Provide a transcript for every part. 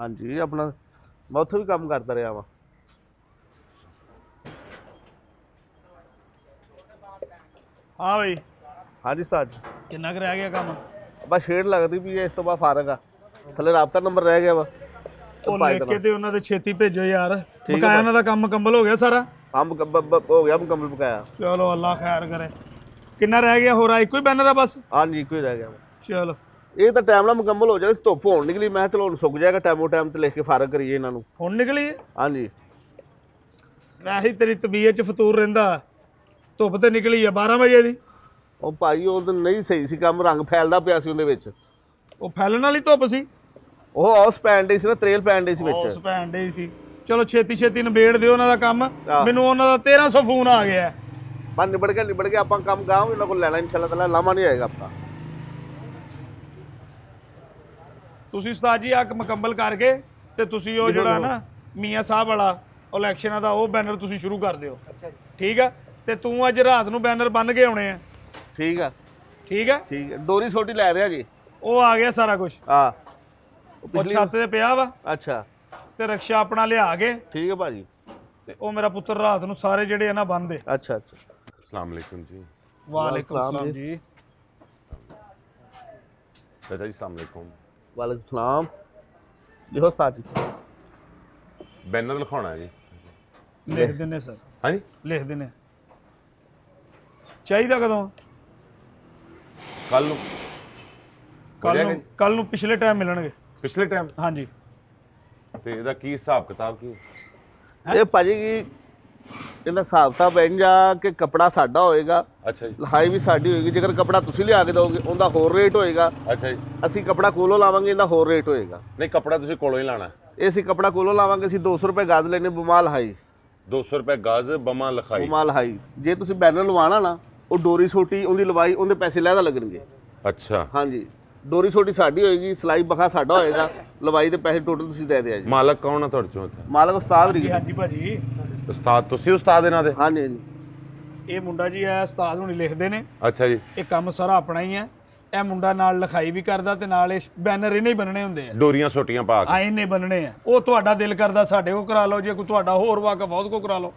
ਹਾਂਜੀ ਆਪਣਾ ਮੈਂ ਉੱਥੇ ਵੀ ਕੰਮ ਕਰਦਾ ਰਿਹਾ ਵਾਂ ਹਾਂ ਬਈ ਹਾਂਜੀ ਸਾਜ ਕਿੰਨਾ ਕਰ ਰਹਿ ਗਿਆ ਕੰਮ ਬਸ ਛੇੜ ਲੱਗਦੀ ਵੀ ਇਸ ਤੋਂ ਬਾਅਦ ਫਾਰਗ ਆ ਥੱਲੇ ਰਾਬਤਾ ਨੰਬਰ ਰਹਿ ਗਿਆ ਵਾ ਉਹ ਲੈ ਕੇ ਤੇ ਉਹਨਾਂ ਦੇ ਛੇਤੀ ਭੇਜੋ ਯਾਰ ਬਕਾਇਆ ਉਹਨਾਂ ਦਾ ਕੰਮ ਮੁਕੰਮਲ ਹੋ ਗਿਆ ਸਾਰਾ ਕੰਮ ਹੋ ਗਿਆ ਮੁਕੰਮਲ ਬਕਾਇਆ ਚਲੋ ਅੱਲਾ ਖੈਰ ਕਰੇ ਕਿੰਨਾ ਰਹਿ ਗਿਆ ਹੋਰ ਆ ਇੱਕੋ ਹੀ ਬੈਨਰ ਆ ਬਸ ਹਾਂਜੀ ਇੱਕੋ ਹੀ ਰਹਿ ਗਿਆ ਚਲੋ ਇਹ ਤਾਂ ਟਾਈਮ ਨਾਲ ਮੁਕੰਮਲ ਹੋ ਜਾਣਾ ਸੀ ਧੁੱਪ ਹੋਣ ਨਿਕਲੀ ਮੈਂ ਚਲੋ ਹੁਣ ਸੁੱਕ ਜਾਏਗਾ ਟਾਈਮੋ ਟਾਈਮ ਤੇ ਲਿਖ ਕੇ ਫਾਰਗ ਕਰੀਏ ਇਹਨਾਂ ਨੂੰ ਹੁਣ ਨਿਕਲੀ ਹਾਂਜੀ ਮੈਂ ਹੀ ਤੇਰੀ ਤਬੀਅਤ 'ਚ ਫਤੂਰ ਰਹਿੰਦਾ ਧੁੱਪ ਤੇ ਨਿਕਲੀ ਆ 12 ਵਜੇ ਦੀ ਉਹ ਭਾਈ ਉਹ ਦਿਨ ਨਹੀਂ ਸਹੀ ਸੀ ਕੰਮ ਰੰਗ ਫੈਲਦਾ ਪਿਆ ਸੀ ਉਹਦੇ ਵਿੱਚ ਉਹ ਫੈਲਣ ਵਾਲੀ ਧੁੱਪ ਸੀ ਉਹ ਉਸ ਪੈਂਡੇ ਸੀ ਨਾ ਤਰੇਲ ਪੈਂਡੇ ਸੀ ਵਿੱਚ ਉਸ ਪੈਂਡੇ ਸੀ ਚਲੋ ਛੇਤੀ ਛੇਤੀ ਨਿਬੇੜ ਦਿਓ ਉਹਨਾਂ ਦਾ ਕੰਮ ਮੈਨੂੰ ਉਹਨਾਂ ਦਾ 1300 ਫੋਨ ਆ ਗਿਆ ਹੈ। ਨਿਬੜ ਕੇ ਨਿਬੜ ਕੇ ਆਪਾਂ ਕੰਮ ਗਾਵਾਂਗੇ ਉਹਨਾਂ ਕੋਲ ਲੈਣਾ ਇਨਸ਼ਾਅੱਲਾ ਅੱਲਾਹ ਲਾਮਾ ਨਹੀਂ ਆਏਗਾ ਆਪਾਂ ਤੁਸੀਂ ਉਸਤਾਦ ਜੀ ਆ ਮੁਕੰਮਲ ਕਰਕੇ ਤੇ ਤੁਸੀਂ ਉਹ ਜਿਹੜਾ ਨਾ ਮੀਆਂ ਸਾਹਿਬ ਵਾਲਾ ਇਲੈਕਸ਼ਨਾਂ ਦਾ ਉਹ ਬੈਨਰ ਤੁਸੀਂ ਸ਼ੁਰੂ ਕਰ ਦਿਓ ਅੱਛਾ ਜੀ ਠੀਕ ਆ ਤੇ ਤੂੰ ਅੱਜ ਰਾਤ ਨੂੰ ਬੈਨਰ ਬੰਨ ਕੇ ਆਉਣੇ ਆ ਠੀਕ ਆ ਠੀਕ ਆ ਠੀਕ ਆ ਡੋਰੀ ਛੋਟੀ ਲੈ ਰਿਆ ਜੀ ਉਹ ਆ ਗਿਆ ਸਾਰਾ ਕੁਝ ਹਾਂ ਉਹ ਛੱਤ ਤੇ ਪਿਆ ਵਾ ਅੱਛਾ ਤੇ ਰਕਸ਼ਾ ਆਪਣਾ ਲਿਆ ਕੇ ਠੀਕ ਹੈ ਭਾਜੀ ਤੇ ਉਹ ਮੇਰਾ ਪੁੱਤਰ ਰਾਤ ਨੂੰ ਸਾਰੇ ਜਿਹੜੇ ਆ ਨਾ ਬੰਨਦੇ ਅੱਛਾ ਅੱਛਾ ਅਸਲਾਮ ਅਲੈਕੁਮ ਜੀ ਵਾਲੇਕੁਮ ਸਲਾਮ ਜੀ ਦਾਦਾ ਜੀ ਅਸਲਾਮ ਅਲੈਕੁਮ ਵਾਲੇਕੁਮ ਸਲਾਮ ਲਿਖੋ ਸਾਜੀ ਬੈਨਰ ਲਿਖਾਉਣਾ ਹੈ ਜੀ ਲਿਖ ਦਿੰਨੇ ਸਰ ਹਾਂਜੀ ਲਿਖ ਦਿੰਨੇ ਚਾਹੀਦਾ ਕਦੋਂ ਕੱਲ ਨੂੰ ਕੱਲ ਨੂੰ ਕੱਲ ਨੂੰ ਪਿਛਲੇ ਟਾਈਮ ਮਿਲਣਗੇ ਪਿਛਲੇ ਟਾਈਮ ਹਾਂਜੀ ਤੇ ਇਹਦਾ ਕੀ ਹਿਸਾਬ ਕਿਤਾਬ ਕੀ ਇਹ ਭਾਜੀ ਕੀ ਕਹਿੰਦਾ ਹਿਸਾਬ ਤਾਂ ਬੈਂਜਾ ਕਿ ਕਪੜਾ ਸਾਡਾ ਹੋਏਗਾ ਅੱਛਾ ਜੀ ਲਹਾਈ ਵੀ ਸਾਡੀ ਹੋਏਗੀ ਜੇਕਰ ਕਪੜਾ ਤੁਸੀਂ ਲਿਆ ਕੇ ਦੋਗੇ ਉਹਦਾ ਹੋਰ ਰੇਟ ਹੋਏਗਾ ਅੱਛਾ ਜੀ ਅਸੀਂ ਕਪੜਾ ਕੋਲੋਂ ਲਾਵਾਂਗੇ ਇਹਦਾ ਹੋਰ ਰੇਟ ਹੋਏਗਾ ਨਹੀਂ ਕਪੜਾ ਤੁਸੀਂ ਕੋਲੋਂ ਹੀ ਲਾਣਾ ਇਹ ਅਸੀਂ ਕਪੜਾ ਕੋਲੋਂ ਲਾਵਾਂਗੇ ਅਸੀਂ 200 ਰੁਪਏ ਗਾਜ ਲੈਨੇ ਬਮਾਲ ਲਹਾਈ 200 ਰੁਪਏ ਗਾਜ ਬਮਾ ਲਖਾਈ ਬਮਾਲ ਹਾਈ ਜੇ ਤੁਸੀਂ ਬੈਨਰ ਲਵਾਣਾ ਨਾ ਉਹ ਡੋਰੀ ਛੋਟੀ ਉਹਦੀ ਲਵਾਈ ਉਹਦੇ ਪੈਸੇ ਲੈਦਾ ਲੱਗਣਗੇ ਅੱਛਾ ਹਾਂਜੀ ਡੋਰੀ ਛੋਟੀ ਸਾਡੀ ਹੋਏਗੀ ਸਲਾਈ ਬਖਾ ਸਾਡਾ ਹੋਏਗਾ ਲਵਾਈ ਦੇ ਪੈਸੇ ਟੋਟਲ ਤੁਸੀਂ ਦੇ ਦਿਆ ਜੀ ਮਾਲਕ ਕੌਣ ਆ ਤੁਹਾਡੇ ਚੋਂ ਮਾਲਕ ਉਸਤਾਦ ਰਹੀ ਹਾਂਜੀ ਭਾਜੀ ਉਸਤਾਦ ਤੁਸੀਂ ਉਸਤਾਦ ਇਹਨਾਂ ਦੇ ਹਾਂਜੀ ਜੀ ਇਹ ਮੁੰਡਾ ਜੀ ਹੈ ਉਸਤਾਦ ਹੁਣੀ ਲਿਖਦੇ ਨੇ ਅੱਛਾ ਜੀ ਇਹ ਕੰਮ ਸਾਰਾ ਆਪਣਾ ਹੀ ਹੈ ਇਹ ਮੁੰਡਾ ਨਾਲ ਲਿਖਾਈ ਵੀ ਕਰਦਾ ਤੇ ਨਾਲ ਇਹ ਬੈਨਰ ਇਹਨੇ ਹੀ ਬਣਨੇ ਹੁੰਦੇ ਆ ਡੋਰੀਆਂ ਛੋਟੀਆਂ ਪਾ ਕੇ ਆ ਇਹਨੇ ਬਣਨੇ ਆ ਉਹ ਤੁਹਾਡਾ ਦਿਲ ਕਰਦਾ ਸਾਡੇ ਕੋ ਕਰਾ ਲਓ ਜੇ ਕੋਈ ਤੁਹਾਡਾ ਹੋਰ ਵਾਕ ਬਹੁਤ ਕੋ ਕਰਾ ਲਓ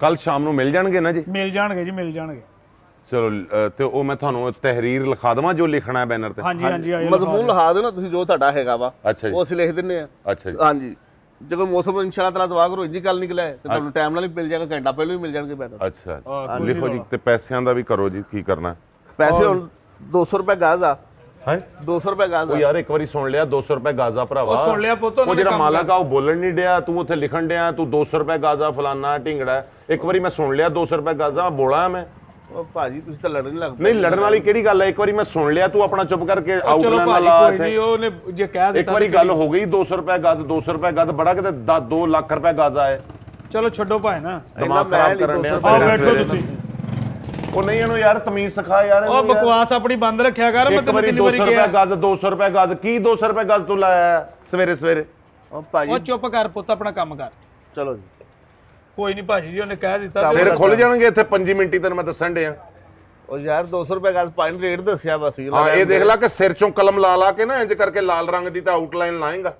ਕੱਲ ਸ਼ਾਮ ਨੂੰ ਮਿਲ ਜਾਣਗੇ ਨਾ ਜੀ ਮਿਲ ਜਾਣਗੇ ਜੀ ਮਿਲ ਜਾਣਗੇ ਚਲੋ ਤੇ ਉਹ ਮੈਂ ਤੁਹਾਨੂੰ ਤਹਿਰੀਰ ਲਿਖਾ ਦਵਾਂ ਜੋ ਲਿਖਣਾ ਹੈ ਬੈਨਰ ਤੇ ਹਾਂਜੀ ਹਾਂਜੀ ਮਜ਼ਮੂਨ ਲਿਖਾ ਦਿਓ ਨਾ ਤੁਸੀਂ ਜੋ ਤੁਹਾਡਾ ਹੈਗਾ ਵਾ ਉਹ ਅਸੀਂ ਲਿਖ ਦਿੰਨੇ ਆ ਅੱਛਾ ਜੀ ਹਾਂਜੀ ਜਦੋਂ ਮੌਸਮ ਇਨਸ਼ਾਅੱਲਾ ਤਾਲਾ ਦਵਾ ਕਰੋ ਇੰਜੀ ਕੱਲ ਨਿਕਲੇ ਤੇ ਤੁਹਾਨੂੰ ਟਾਈਮ ਨਾਲ ਹੀ ਮਿਲ ਜਾਏਗਾ ਘੰਟਾ ਪਹਿਲਾਂ ਹੀ ਮਿਲ ਜਾਣਗੇ ਪੈਸੇ ਅੱਛਾ ਲਿਖੋ ਜੀ ਤੇ ਪੈਸਿਆਂ ਦਾ ਵੀ ਕਰੋ ਜੀ ਕੀ ਕਰਨਾ ਪੈਸੇ ਹੁਣ 200 ਰੁਪਏ ਗਾਜ਼ ਆ 200 ਰੁਪਏ ਗਾਜ਼ਾ ਉਹ ਯਾਰ ਇੱਕ ਵਾਰੀ ਸੁਣ ਲਿਆ 200 ਰੁਪਏ ਗਾਜ਼ਾ ਭਰਾਵਾ ਉਹ ਸੁਣ ਲਿਆ ਪੁੱਤ ਉਹ ਜਿਹੜਾ ਮਾਲਕ ਆ ਉਹ ਬੋਲਣ ਨਹੀਂ ਡਿਆ ਤੂੰ ਉੱਥੇ ਲਿਖਣ ਡਿਆ ਤੂੰ 200 ਰੁਪਏ ਗਾਜ਼ਾ ਫਲਾਨਾ ਢਿੰਗੜਾ ਇੱਕ ਵਾਰੀ ਮੈਂ ਸੁਣ ਲਿਆ 200 ਰੁਪਏ ਗਾਜ਼ਾ ਬੋਲਾ ਮੈਂ ਉਹ ਭਾਜੀ ਤੁਸੀਂ ਤਾਂ ਲੜਨ ਲੱਗ ਪਏ ਨਹੀਂ ਲੜਨ ਵਾਲੀ ਕਿਹੜੀ ਗੱਲ ਹੈ ਇੱਕ ਵਾਰੀ ਮੈਂ ਸੁਣ ਲਿਆ ਤੂੰ ਆਪਣਾ ਚੁੱਪ ਕਰਕੇ ਆਊਟਲਾਈਨ ਵਾਲਾ ਕੋਈ ਨਹੀਂ ਉਹਨੇ ਜੇ ਕਹਿ ਦਿੱਤਾ ਇੱਕ ਵਾਰੀ ਗੱਲ ਹੋ ਗਈ 200 ਰੁਪਏ ਗੱਜ 200 ਰੁਪਏ ਗੱਜ ਬੜਾ ਕਿਤੇ 2 ਲੱਖ ਰੁਪਏ ਗੱਜ ਆਏ ਚਲੋ ਛੱਡੋ ਭਾਏ ਨਾ ਮੈਂ ਖਰਾਬ ਕਰਨ ਦੇ ਆ ਬੈਠੋ ਤੁਸੀਂ ਉਹ ਨਹੀਂ ਇਹਨੂੰ ਯਾਰ ਤਮੀਜ਼ ਸਿਖਾ ਯਾਰ ਉਹ ਬਕਵਾਸ ਆਪਣੀ ਬੰਦ ਰੱਖਿਆ ਕਰ ਮੈਂ ਤੈਨੂੰ ਕਿੰਨੀ ਵਾਰੀ ਕਿਹਾ 200 ਰੁਪਏ ਗੱਜ 200 ਰੁਪਏ ਗੱਜ ਕੀ 200 ਰੁਪਏ ਗੱਜ ਤੂੰ ਲਾਇਆ ਸਵੇਰੇ ਸਵੇਰੇ ਉਹ ਭਾਜੀ ਉਹ ਚੁੱਪ ਕਰ ਪੁੱਤ ਆਪਣਾ ਕੰਮ ਕਰ ਚਲੋ ਜੀ ਕੋਈ ਨਹੀਂ ਭਾਜੀ ਜੀ ਉਹਨੇ ਕਹਿ ਦਿੱਤਾ ਸਿਰ ਖੁੱਲ ਜਾਣਗੇ ਇੱਥੇ 5 ਮਿੰਟ ਹੀ ਤੈਨੂੰ ਮੈਂ ਦੱਸਣ ਡਿਆ ਉਹ ਯਾਰ 200 ਰੁਪਏ ਗੱਲ ਪਾਣੀ ਰੇਟ ਦੱਸਿਆ ਬਸ ਹਾਂ ਇਹ ਦੇਖ ਲੈ ਕਿ ਸਿਰ ਚੋਂ ਕਲਮ ਲਾ ਲਾ ਕੇ ਨਾ ਇੰਜ ਕਰਕੇ ਲਾਲ ਰੰਗ ਦੀ ਤਾਂ ਆਊਟਲਾਈਨ ਲਾਏਗਾ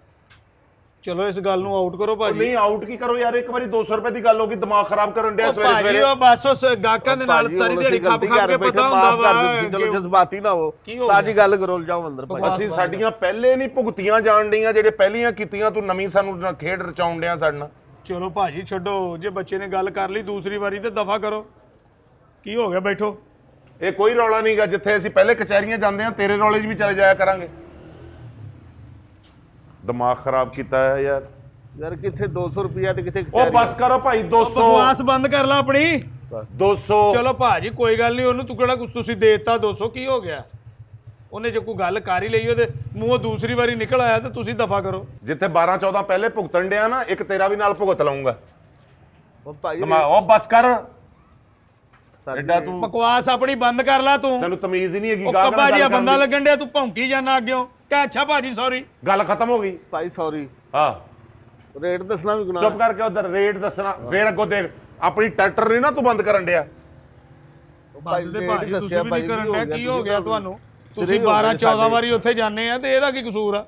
ਚਲੋ ਇਸ ਗੱਲ ਨੂੰ ਆਊਟ ਕਰੋ ਭਾਜੀ ਨਹੀਂ ਆਊਟ ਕੀ ਕਰੋ ਯਾਰ ਇੱਕ ਵਾਰੀ 200 ਰੁਪਏ ਦੀ ਗੱਲ ਹੋ ਗਈ ਦਿਮਾਗ ਖਰਾਬ ਕਰਨ ਡਿਆ ਸਵੇਰੇ ਸਵੇਰੇ ਭਾਜੀ ਉਹ ਬਸ ਉਸ ਗਾਕਾਂ ਦੇ ਨਾਲ ਸਾਰੀ ਦਿਹਾੜੀ ਖੱਪ ਖੱਪ ਕੇ ਪਤਾ ਹੁੰਦਾ ਵਾ ਚਲੋ ਜਜ਼ਬਾਤੀ ਨਾ ਹੋ ਸਾਡੀ ਗੱਲ ਕਰੋ ਜਾਓ ਅੰਦਰ ਭਾਜੀ ਅਸੀਂ ਸਾਡੀਆਂ ਪਹਿਲੇ ਨਹੀਂ ਭੁਗਤੀਆਂ ਜਾਣ ਡੀਆਂ ਜਿਹੜੇ ਪਹਿਲੀਆਂ ਕੀਤੀਆਂ ਤੂੰ ਨਵੀਂ ਸਾਨੂੰ ਖੇਡ ਰਚਾਉਣ ਡਿਆ ਸਾਡਾ ਚਲੋ ਭਾਜੀ ਛੱਡੋ ਜੇ ਬੱਚੇ ਨੇ ਗੱਲ ਕਰ ਲਈ ਦੂਸਰੀ ਵਾਰੀ ਤੇ ਦਫਾ ਕਰੋ ਕੀ ਹੋ ਗਿਆ ਬੈਠੋ ਇਹ ਕੋਈ ਰੌਲਾ ਨਹੀਂਗਾ ਜਿੱਥੇ ਅਸੀਂ ਪਹਿਲੇ ਕਚਹਿਰੀਆਂ ਜਾਂਦੇ ਆ ਤੇਰੇ ਰੌਲੇ 'ਚ ਵੀ ਚਲੇ ਜਾਇਆ ਕਰਾਂਗੇ ਦਿਮਾਗ ਖਰਾਬ ਕੀਤਾ ਹੈ ਯਾਰ ਯਾਰ ਕਿੱਥੇ 200 ਰੁਪਿਆ ਤੇ ਕਿੱਥੇ ਉਹ ਬਸ ਕਰੋ ਭਾਈ 200 ਬਕਵਾਸ ਬੰਦ ਕਰ ਲੈ ਆਪਣੀ 200 ਚਲੋ ਭਾਜੀ ਕੋਈ ਗੱਲ ਨਹੀਂ ਉਹਨੂੰ ਤੂੰ ਕਿਹੜਾ ਕੁਝ ਤੁਸੀਂ ਦਿੱਤਾ 200 ਕੀ ਹੋ ਗਿਆ ਉਹਨੇ ਜੇ ਕੋਈ ਗੱਲ ਕਰ ਹੀ ਲਈ ਉਹਦੇ ਮੂੰਹੋਂ ਦੂਸਰੀ ਵਾਰੀ ਨਿਕਲ ਆਇਆ ਤੇ ਤੁਸੀਂ ਦਫਾ ਕਰੋ ਜਿੱਥੇ 12 14 ਪਹਿਲੇ ਭੁਗਤਣ ਡਿਆ ਨਾ ਇੱਕ ਤੇਰਾ ਵੀ ਨਾਲ ਭੁਗਤ ਲਾਉਂਗਾ ਉਹ ਭਾਈ ਉਹ ਬਸ ਕਰ ਐਡਾ ਤੂੰ ਬਕਵਾਸ ਆਪਣੀ ਬੰਦ ਕਰ ਲੈ ਤੂੰ ਤੈਨੂੰ ਤਮੀਜ਼ ਹੀ ਨਹੀਂ ਹੈਗੀ ਉਹ ਭਾਜੀ ਜੀ ਬੰਦਾ ਲੱਗਣ ਡਿਆ ਤੂੰ ਭੌਂਕੀ ਜਾਣਾ ਅੱਗਿਓ ਕਹ ਅੱਛਾ ਭਾਜੀ ਸੌਰੀ ਗੱਲ ਖਤਮ ਹੋ ਗਈ ਭਾਈ ਸੌਰੀ ਹਾਂ ਰੇਟ ਦੱਸਣਾ ਵੀ ਗੁਨਾਹ ਚੁੱਪ ਕਰਕੇ ਉਧਰ ਰੇਟ ਦੱਸਣਾ ਫੇਰ ਅੱਗੋ ਦੇਖ ਆਪਣੀ ਟਰੈਕਟਰ ਨਹੀਂ ਨਾ ਤੂੰ ਬੰਦ ਕਰਨ ਡਿਆ ਬੰਦ ਦੇ ਭਾਜੀ ਤੁਸੀਂ ਵੀ ਨਹੀਂ ਕਰਨ ਡਿਆ ਕੀ ਹੋ ਗਿਆ ਤੁਹਾਨੂੰ ਤੁਸੀਂ 12 14 ਵਾਰੀ ਉੱਥੇ ਜਾਂਦੇ ਆ ਤੇ ਇਹਦਾ ਕੀ ਕਸੂਰ ਆ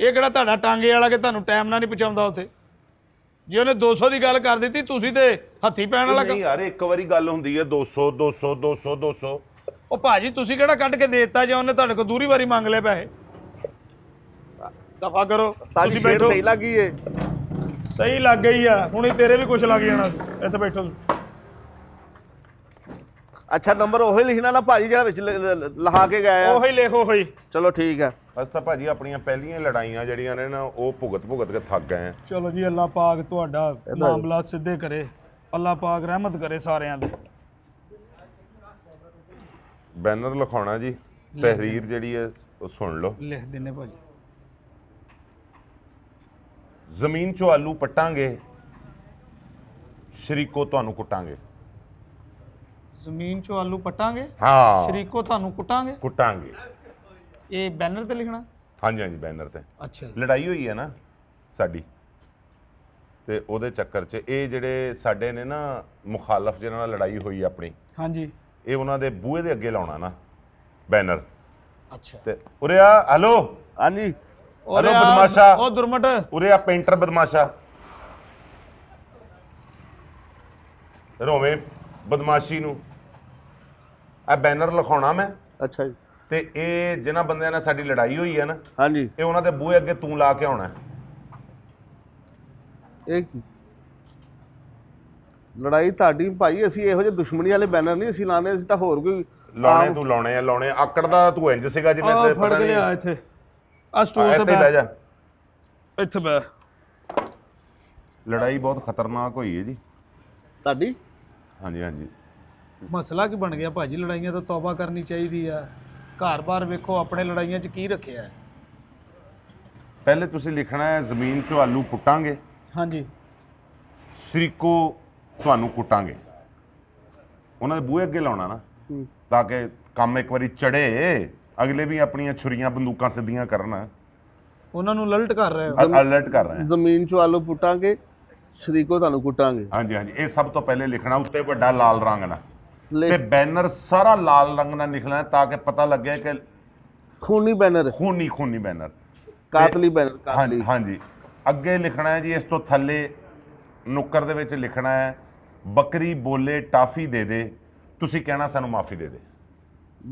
ਇਹ ਕਿਹੜਾ ਤੁਹਾਡਾ ਟਾਂਗੇ ਵਾਲਾ ਕਿ ਤੁਹਾਨੂੰ ਟਾਈਮ ਨਾਲ ਨਹੀਂ ਪਹੁੰਚਾਉਂਦਾ ਉੱਥੇ ਜੇ ਉਹਨੇ 200 ਦੀ ਗੱਲ ਕਰ ਦਿੱਤੀ ਤੁਸੀਂ ਤੇ ਹੱਥੀ ਪੈਣ ਵਾਲਾ ਨਹੀਂ ਯਾਰ ਇੱਕ ਵਾਰੀ ਗੱਲ ਹੁੰਦੀ ਹੈ 200 200 200 200 ਉਹ ਭਾਜੀ ਤੁਸੀਂ ਕਿਹੜਾ ਕੱਢ ਕੇ ਦੇ ਦਿੱਤਾ ਜੇ ਉਹਨੇ ਤੁਹਾਡੇ ਕੋਲ ਦੂਰੀ ਵਾਰੀ ਮੰਗ ਲਏ ਪੈਸੇ ਦਫਾ ਕਰੋ ਤੁਸੀਂ ਬੈਠੋ ਸਹੀ ਲੱਗੀ ਏ ਸਹੀ ਲੱਗ ਗਈ ਆ ਹੁਣ ਤੇਰੇ ਵੀ ਕੁਝ ਲੱਗ ਜਾਣਾ ਇੱਥੇ ਬੈਠੋ ਤੁਸੀਂ ਅੱਛਾ ਨੰਬਰ ਉਹ ਹੀ ਲਿਖਣਾ ਨਾ ਭਾਜੀ ਜਿਹੜਾ ਵਿੱਚ ਲਹਾ ਕੇ ਗਿਆ ਆ ਹੀ ਲਿਖੋ ਹੋਈ ਚਲੋ ਠੀਕ ਹੈ ਬਸ ਤਾਂ ਭਾਜੀ ਆਪਣੀਆਂ ਪਹਿਲੀਆਂ ਲੜਾਈਆਂ ਜਿਹੜੀਆਂ ਨੇ ਨਾ ਉਹ ਭੁਗਤ ਭੁਗਤ ਕੇ ਥੱਕ ਗਏ ਚਲੋ ਜੀ ਅੱਲਾ ਪਾਕ ਤੁਹਾਡਾ ਮਾਮਲਾ ਸਿੱਧੇ ਕਰੇ ਅੱਲਾ ਪਾਕ ਰਹਿਮਤ ਕਰੇ ਸਾਰਿਆਂ ਦੇ ਬੈਨਰ ਲਿਖਾਉਣਾ ਜੀ ਤਹਿਰੀਰ ਜਿਹੜੀ ਹੈ ਉਹ ਸੁਣ ਲਓ ਲਿਖ ਦਿੰਨੇ ਭਾਜੀ ਜ਼ਮੀਨ ਚੋਂ ਆਲੂ ਪਟਾਂਗੇ ਸ਼ਰੀਕੋ ਤੁਹਾਨੂੰ ਕੁੱਟਾਂਗੇ ਜ਼ਮੀਨ ਚੋਂ ਆਲੂ ਪਟਾਂਗੇ ਹਾਂ ਸ਼ਰੀਕੋ ਤੁਹਾਨੂੰ ਕੁੱਟਾਂਗੇ ਕੁੱਟਾਂਗੇ ਇਹ ਬੈਨਰ ਤੇ ਲਿਖਣਾ ਹਾਂਜੀ ਹਾਂਜੀ ਬੈਨਰ ਤੇ ਅੱਛਾ ਲੜਾਈ ਹੋਈ ਹੈ ਨਾ ਸਾਡੀ ਤੇ ਉਹਦੇ ਚੱਕਰ 'ਚ ਇਹ ਜਿਹੜੇ ਸਾਡੇ ਨੇ ਨਾ ਮੁਖਾਲਫ ਜਿਹਨਾਂ ਨਾਲ ਲੜਾਈ ਹੋਈ ਆਪਣੀ ਹਾਂਜੀ ਇਹ ਉਹਨਾਂ ਦੇ ਬੂਹੇ ਦੇ ਅੱਗੇ ਲਾਉਣਾ ਨਾ ਬੈਨਰ ਅੱਛਾ ਤੇ ਉਰੇ ਆ ਹਲੋ ਹਾਂਜੀ ਉਰੇ ਬਦਮਾਸ਼ਾ ਉਹ ਦੁਰਮਟ ਉਰੇ ਆ ਪੇਂਟਰ ਬਦਮਾਸ਼ਾ ਰੋਵੇਂ ਬਦਮਾਸ਼ੀ ਨੂੰ ਆ ਬੈਨਰ ਲਿਖਾਉਣਾ ਮੈਂ ਅੱਛਾ ਜੀ ਤੇ ਇਹ ਜਿਨ੍ਹਾਂ ਬੰਦਿਆਂ ਨਾਲ ਸਾਡੀ ਲੜਾਈ ਹੋਈ ਹੈ ਨਾ ਹਾਂਜੀ ਇਹ ਉਹਨਾਂ ਦੇ ਬੂਹੇ ਅੱਗੇ ਤੂੰ ਲਾ ਕੇ ਆਉਣਾ ਇੱਕ ਕੀ ਲੜਾਈ ਤੁਹਾਡੀ ਭਾਈ ਅਸੀਂ ਇਹੋ ਜਿਹੇ ਦੁਸ਼ਮਣੀ ਵਾਲੇ ਬੈਨਰ ਨਹੀਂ ਅਸੀਂ ਲਾਣੇ ਅਸੀਂ ਤਾਂ ਹੋਰ ਕੋਈ ਲਾਣੇ ਤੂੰ ਲਾਉਣੇ ਆ ਲਾਉਣੇ ਆਕੜ ਦਾ ਤੂੰ ਇੰਜ ਸੀਗਾ ਜਿਵੇਂ ਤੇ ਫੜ ਗਿਆ ਇੱਥੇ ਆ ਸਟੋਰ ਤੇ ਬਹਿ ਜਾ ਇੱਥੇ ਬਹਿ ਲੜਾਈ ਬਹੁਤ ਖਤਰਨਾਕ ਹੋਈ ਹੈ ਜੀ ਤੁਹਾਡੀ ਹਾਂਜੀ ਹਾਂਜੀ ਮਸਲਾ ਕੀ ਬਣ ਗਿਆ ਭਾਜੀ ਲੜਾਈਆਂ ਤਾਂ ਤੌਬਾ ਕਰਨੀ ਚਾਹੀਦੀ ਆ ਘਰ-ਬਾਰ ਵੇਖੋ ਆਪਣੇ ਲੜਾਈਆਂ 'ਚ ਕੀ ਰੱਖਿਆ ਹੈ ਪਹਿਲੇ ਤੁਸੀਂ ਲਿਖਣਾ ਹੈ ਜ਼ਮੀਨ 'ਚੋਂ ਆਲੂ ਪੁੱਟਾਂਗੇ ਹਾਂਜੀ ਸ਼ਰੀਕੋ ਤੁਹਾਨੂੰ ਕੁੱਟਾਂਗੇ ਉਹਨਾਂ ਦੇ ਬੂਹੇ ਅੱਗੇ ਲਾਉਣਾ ਨਾ ਤਾਂ ਕਿ ਕੰਮ ਇੱਕ ਵਾਰੀ ਚੜੇ ਅਗਲੇ ਵੀ ਆਪਣੀਆਂ ਛੁਰੀਆਂ ਬੰਦੂਕਾਂ ਸਿੱਧੀਆਂ ਕਰਨ ਉਹਨਾਂ ਨੂੰ ਅਲਰਟ ਕਰ ਰਹੇ ਆ ਅਲਰਟ ਕਰ ਰਹੇ ਜ਼ਮੀਨ 'ਚੋਂ ਆਲੂ ਪੁੱਟਾਂਗੇ ਸ਼ਰੀਕੋ ਤੁਹਾਨੂੰ ਕੁੱਟਾਂਗੇ ਹਾਂਜੀ ਹਾਂਜੀ ਇਹ ਸਭ ਤੋਂ ਪਹਿਲੇ ਲਿਖਣਾ ਉੱਤੇ ਵੱਡਾ ਲਾਲ ਰੰਗ ਨਾਲ ਤੇ ਬੈਨਰ ਸਾਰਾ ਲਾਲ ਰੰਗ ਨਾਲ ਨਿਕਲਣਾ ਹੈ ਤਾਂ ਕਿ ਪਤਾ ਲੱਗੇ ਕਿ ਖੂਨੀ ਬੈਨਰ ਖੂਨੀ ਖੂਨੀ ਬੈਨਰ ਕਾਤਲੀ ਬੈਨਰ ਕਾਤਲੀ ਹਾਂਜੀ ਅੱਗੇ ਲਿਖਣਾ ਹੈ ਜੀ ਇਸ ਤੋਂ ਥੱਲੇ ਨੁੱਕਰ ਦੇ ਵਿੱਚ ਲਿਖਣਾ ਹੈ ਬੱਕਰੀ ਬੋਲੇ ਟਾਫੀ ਦੇ ਦੇ ਤੁਸੀਂ ਕਹਿਣਾ ਸਾਨੂੰ ਮਾਫੀ ਦੇ ਦੇ